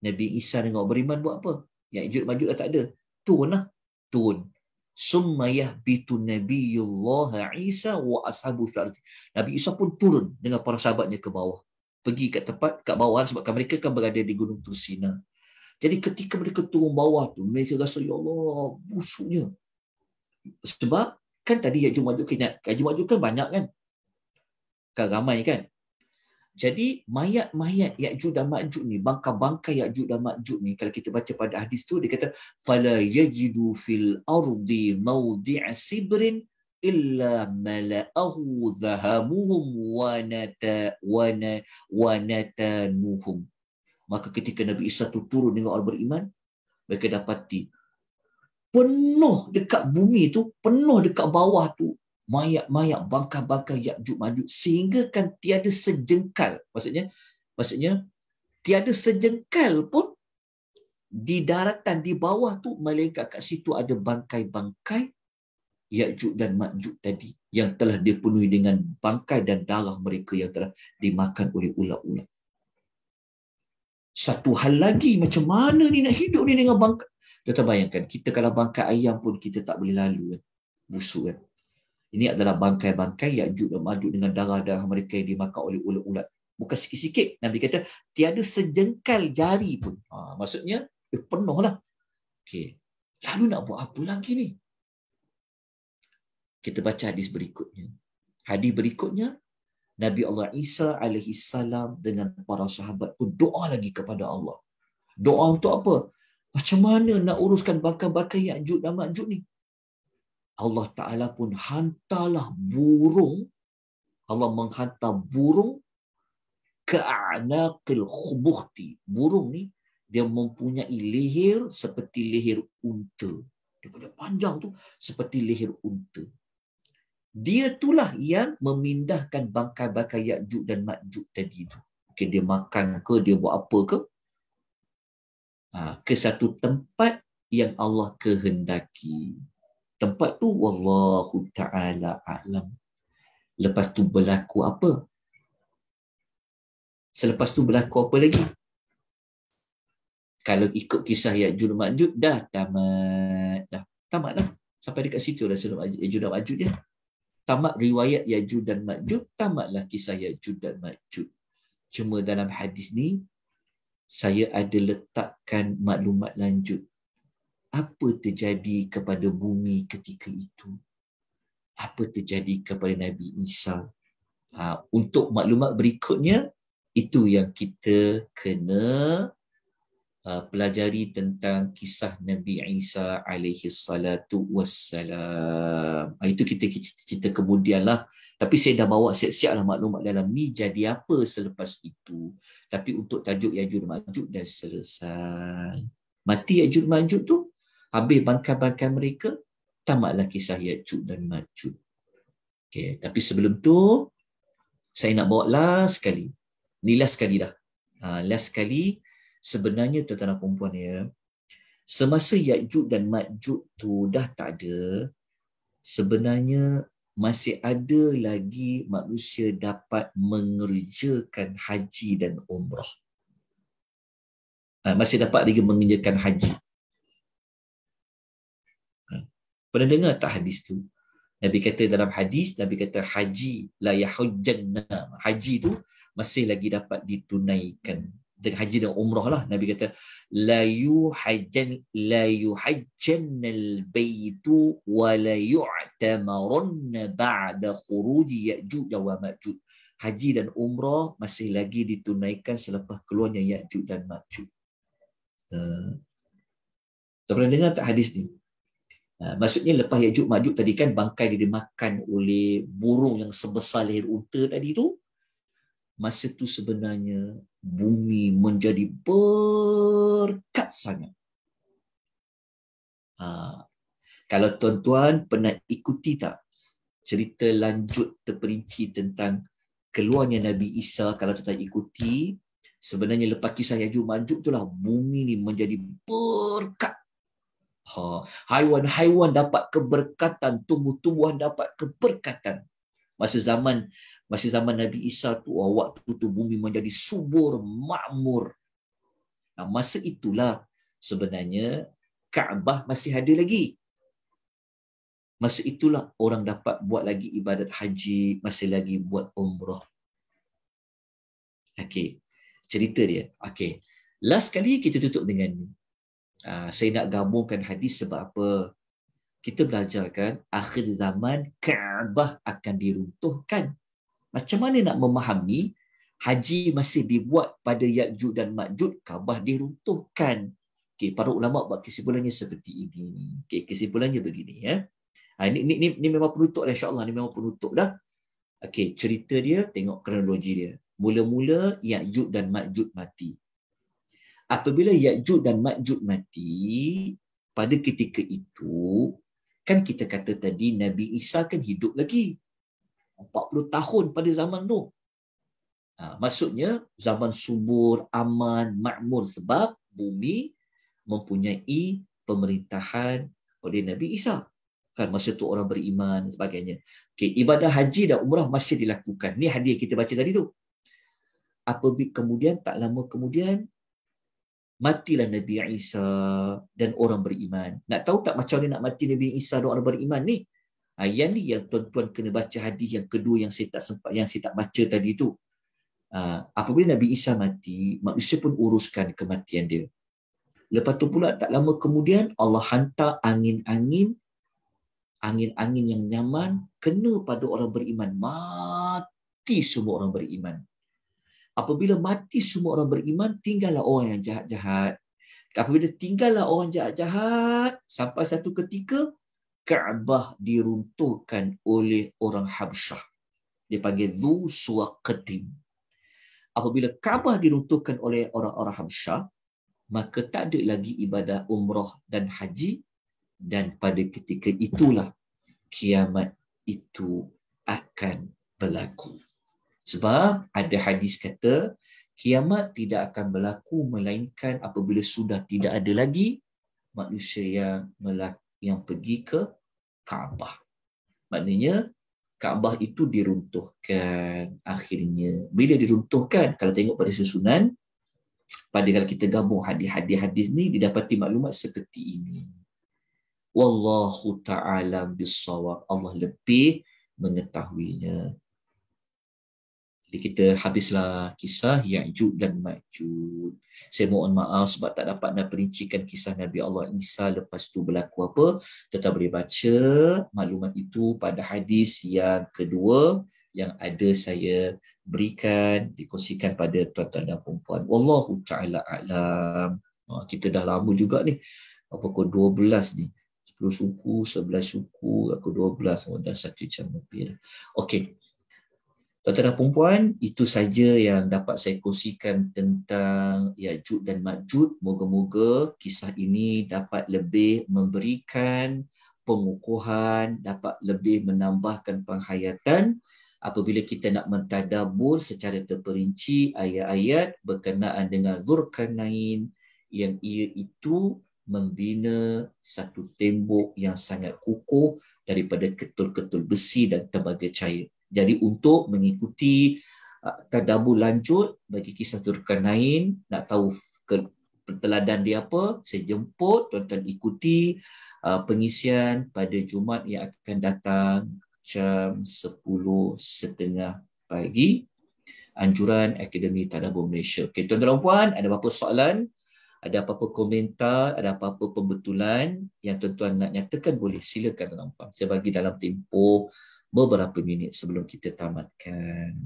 Nabi Isa dengan orang beriman buat apa? Yajuj dan Majuj dah tak ada. Turunlah. Turun. Turun summa yahbitu nabiyullah Isa wa ashabu fi Nabi Isa pun turun dengan para sahabatnya ke bawah. Pergi ke tempat kat bawah sebab mereka kan berada di gunung Tursina. Jadi ketika mereka turun bawah tu mereka rasa ya Allah busuknya. Sebab kan tadi Yajmaj Majuj kan Yajmaj Majuj kan banyak kan. Kan ramai kan. Jadi mayat-mayat Ya'juj dan Ma'juj ni, bangka-bangka Ya'juj dan Ma'juj ni kalau kita baca pada hadis tu dia kata fala yajidu fil ardi mawdi'a sibrin illa mala'ahu dhahamuhum wa nata wa wanata, nuhum. Maka ketika Nabi Isa tu turun dengan orang beriman, mereka dapati penuh dekat bumi tu, penuh dekat bawah tu, mayat-mayat bangka-bangka yakjud majuk sehingga kan tiada sejengkal maksudnya maksudnya tiada sejengkal pun di daratan di bawah tu malaikat kat situ ada bangkai-bangkai yakjud dan majuk tadi yang telah dipenuhi dengan bangkai dan darah mereka yang telah dimakan oleh ular-ular satu hal lagi macam mana ni nak hidup ni dengan bangkai kita bayangkan kita kalau bangkai ayam pun kita tak boleh lalu kan busuk kan ini adalah bangkai-bangkai yang jud dan majud dengan darah-darah mereka yang dimakan oleh ulat-ulat. Bukan sikit-sikit. Nabi kata, tiada sejengkal jari pun. Ha, maksudnya, eh, penuhlah. Okay. Lalu nak buat apa lagi ni? Kita baca hadis berikutnya. Hadis berikutnya, Nabi Allah Isa alaihi salam dengan para sahabat pun doa lagi kepada Allah. Doa untuk apa? Macam mana nak uruskan bakar-bakar Ya'jud dan Ma'jud ni? Allah Ta'ala pun hantarlah burung, Allah menghantar burung ke anakil khubukti. Burung ni, dia mempunyai leher seperti leher unta. Dia punya panjang tu seperti leher unta. Dia itulah yang memindahkan bangkai-bangkai yakjuk dan makjuk tadi itu Okay, dia makan ke, dia buat apa ke. Ha, ke satu tempat yang Allah kehendaki tempat tu wallahu taala alam lepas tu berlaku apa selepas tu berlaku apa lagi kalau ikut kisah Ya'jud Ma'jud dah tamat dah tamat lah sampai dekat situ dah selama Ya'jud dan Ma'jud je ya. tamat riwayat Ya'jud dan Ma'jud tamatlah kisah Ya'jud dan Ma'jud cuma dalam hadis ni saya ada letakkan maklumat lanjut apa terjadi kepada bumi ketika itu apa terjadi kepada Nabi Isa ha, untuk maklumat berikutnya itu yang kita kena ha, pelajari tentang kisah Nabi Isa alaihi salatu wassalam ha, itu kita cerita kemudianlah tapi saya dah bawa siap-siaplah maklumat dalam ni jadi apa selepas itu tapi untuk tajuk Yajud Majud dah selesai mati Yajud Majud tu habis bangkai-bangkai mereka, tamatlah kisah Yajud dan Majud. Okay. Tapi sebelum tu, saya nak bawa last sekali. Ni last sekali dah. Ha, last sekali, sebenarnya tuan-tuan dan perempuan ya, semasa Yajud dan Majud tu dah tak ada, sebenarnya masih ada lagi manusia dapat mengerjakan haji dan umrah. Ha, masih dapat lagi mengerjakan haji. Pernah dengar tak hadis tu? Nabi kata dalam hadis, Nabi kata haji la yahujanna. Haji tu masih lagi dapat ditunaikan. Dengan haji dan umrah lah. Nabi kata la yuhajjan la yuhajjan al baitu wa la yu'tamarun ba'da khuruji ya'juj wa ma'juj. Haji dan umrah masih lagi ditunaikan selepas keluarnya ya'juj dan ma'juj. Uh. Ha. Tak pernah dengar tak hadis ni? Ah, maksudnya lepas Yajuj Majuj tadi kan bangkai dia dimakan oleh burung yang sebesar leher unta tadi tu masa tu sebenarnya bumi menjadi berkat sangat. Ha. kalau tuan-tuan pernah ikuti tak cerita lanjut terperinci tentang keluarnya Nabi Isa kalau tuan-tuan ikuti sebenarnya lepas kisah Yajuj Majuj tu lah bumi ni menjadi berkat Ha, haiwan-haiwan dapat keberkatan, tumbuh-tumbuhan dapat keberkatan. Masa zaman masa zaman Nabi Isa tu waktu tu bumi menjadi subur, makmur. Nah, masa itulah sebenarnya Kaabah masih ada lagi. Masa itulah orang dapat buat lagi ibadat haji, masih lagi buat umrah. Okey. Cerita dia. Okey. Last kali kita tutup dengan ni. Ah, saya nak gabungkan hadis sebab apa? Kita belajar kan akhir zaman Kaabah akan diruntuhkan. Macam mana nak memahami haji masih dibuat pada Ya'jud dan Ma'jud, Kaabah diruntuhkan. Okay, para ulama buat kesimpulannya seperti ini. Okay, kesimpulannya begini ya. Ha, ah, ini, ini, ini, ini memang penutup lah insyaAllah. Ini memang penutup dah. Okay, cerita dia, tengok kronologi dia. Mula-mula Ya'jud dan Ma'jud mati apabila Ya'jud dan Ma'jud mati pada ketika itu kan kita kata tadi Nabi Isa kan hidup lagi 40 tahun pada zaman Nuh. Ha, maksudnya zaman subur, aman, makmur sebab bumi mempunyai pemerintahan oleh Nabi Isa. Kan masa tu orang beriman dan sebagainya. Okay, ibadah haji dan umrah masih dilakukan. Ini hadiah kita baca tadi tu. Apabila kemudian tak lama kemudian matilah Nabi Isa dan orang beriman. Nak tahu tak macam mana nak mati Nabi Isa dan orang beriman ni? Ha, yang ni yang tuan-tuan kena baca hadis yang kedua yang saya tak sempat yang saya tak baca tadi tu. Ha, apabila Nabi Isa mati, manusia pun uruskan kematian dia. Lepas tu pula tak lama kemudian Allah hantar angin-angin angin-angin yang nyaman kena pada orang beriman. Mati semua orang beriman. Apabila mati semua orang beriman, tinggallah orang yang jahat-jahat. Apabila tinggallah orang jahat-jahat, sampai satu ketika, Kaabah diruntuhkan oleh orang Habsyah. Dia panggil Dhu Suwaqatim. Apabila Kaabah diruntuhkan oleh orang-orang Habsyah, maka tak ada lagi ibadah umrah dan haji. Dan pada ketika itulah, kiamat itu akan berlaku. Sebab ada hadis kata, kiamat tidak akan berlaku melainkan apabila sudah tidak ada lagi manusia yang yang pergi ke Kaabah. Maknanya Kaabah itu diruntuhkan akhirnya. Bila diruntuhkan, kalau tengok pada susunan, pada kalau kita gabung hadis-hadis ni, didapati maklumat seperti ini. Wallahu ta'ala bisawab. Allah lebih mengetahuinya. Jadi kita habislah kisah Ya'jud dan Ma'jud. Saya mohon maaf sebab tak dapat nak perincikan kisah Nabi Allah Isa lepas tu berlaku apa. Tetap boleh baca maklumat itu pada hadis yang kedua yang ada saya berikan, dikongsikan pada tuan-tuan dan perempuan. Wallahu ta'ala alam. Ha, kita dah lama juga ni. Apa kau dua belas ni? Sepuluh suku, sebelas suku, aku 12. Oh, dah satu jam lebih. Okey. Tuan-tuan dan itu saja yang dapat saya kongsikan tentang Yajud dan Majud. Moga-moga kisah ini dapat lebih memberikan pengukuhan, dapat lebih menambahkan penghayatan apabila kita nak mentadabur secara terperinci ayat-ayat berkenaan dengan Zulkarnain yang ia itu membina satu tembok yang sangat kukuh daripada ketul-ketul besi dan tembaga cair. Jadi untuk mengikuti uh, tadabur lanjut bagi kisah Zulkarnain, nak tahu keteladan dia apa, saya jemput tuan-tuan ikuti uh, pengisian pada Jumaat yang akan datang jam 10.30 pagi anjuran Akademi Tadabur Malaysia. Okey, tuan-tuan dan puan, ada apa-apa soalan, ada apa-apa komentar, ada apa-apa pembetulan yang tuan-tuan nak nyatakan boleh silakan tuan-tuan. Saya bagi dalam tempoh beberapa minit sebelum kita tamatkan.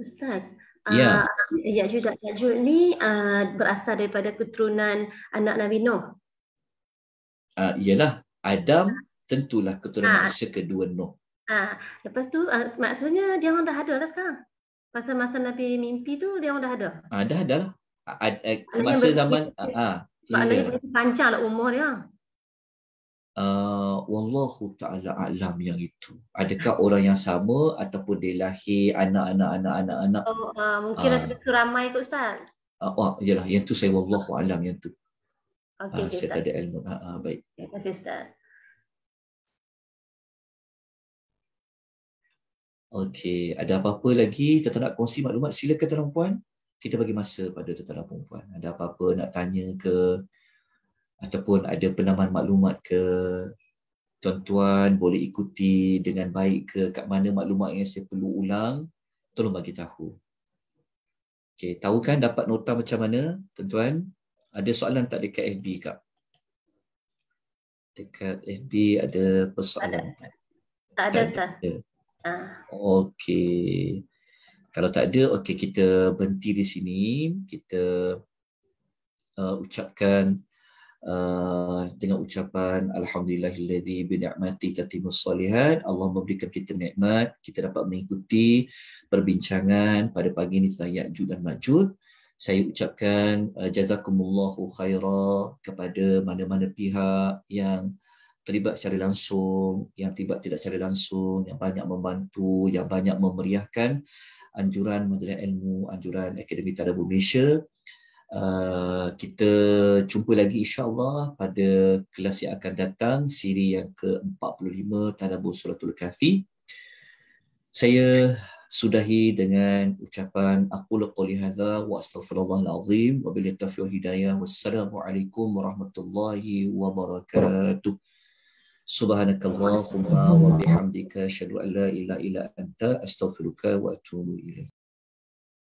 Ustaz, ya. uh, ah, Ya'jud dan Ya'jud ni uh, berasal daripada keturunan anak Nabi Nuh. Uh, ah, yalah, Adam tentulah keturunan ha. manusia kedua Nuh. Ha. Lepas tu, uh, maksudnya dia orang dah ada lah sekarang. Pasal masa Nabi mimpi tu, dia orang dah ada. Ha, dah ada lah. A- a- masa zaman... Ha. Maknanya yeah. panjang lah umur dia. Uh, wallahu taala alam yang itu. Adakah orang yang sama ataupun dia lahir anak-anak anak-anak Oh, uh, mungkin ah. rasa uh, ramai ke ustaz? Uh, oh, iyalah yang tu saya wallahu alam yang tu. Okay, uh, saya tak ada ilmu. uh, uh, baik. Terima kasih ustaz. Okey, ada apa-apa lagi tuan nak kongsi maklumat silakan tuan puan. Kita bagi masa pada tuan puan. Ada apa-apa nak tanya ke? ataupun ada penambahan maklumat ke tuan-tuan boleh ikuti dengan baik ke kat mana maklumat yang saya perlu ulang tolong bagi tahu okey tahu kan dapat nota macam mana tuan-tuan ada soalan tak dekat FB kak dekat FB ada persoalan tak ada tak ada, ada. Ah. okey kalau tak ada okey kita berhenti di sini kita uh, ucapkan dengan ah, ucapan alhamdulillahillazi bi ni'mati tatimus solihat Allah memberikan kita nikmat kita dapat mengikuti perbincangan pada pagi ini saya Yakjud dan Majud saya ucapkan uh, jazakumullahu khaira kepada mana-mana pihak yang terlibat secara langsung yang tidak tidak secara langsung yang banyak membantu yang banyak memeriahkan anjuran majlis ilmu anjuran akademi tadabbur Malaysia Eh, kita jumpa lagi insyaAllah pada kelas yang akan datang siri yang ke-45 Tanabur Suratul Kahfi saya sudahi dengan ucapan aku laqouli hadza wa astaghfirullahal azim wa billahi wal hidayah wassalamualaikum warahmatullahi wabarakatuh subhanakallahumma wa bihamdika syadu alla ila ila anta astaghfiruka wa atubu ilaik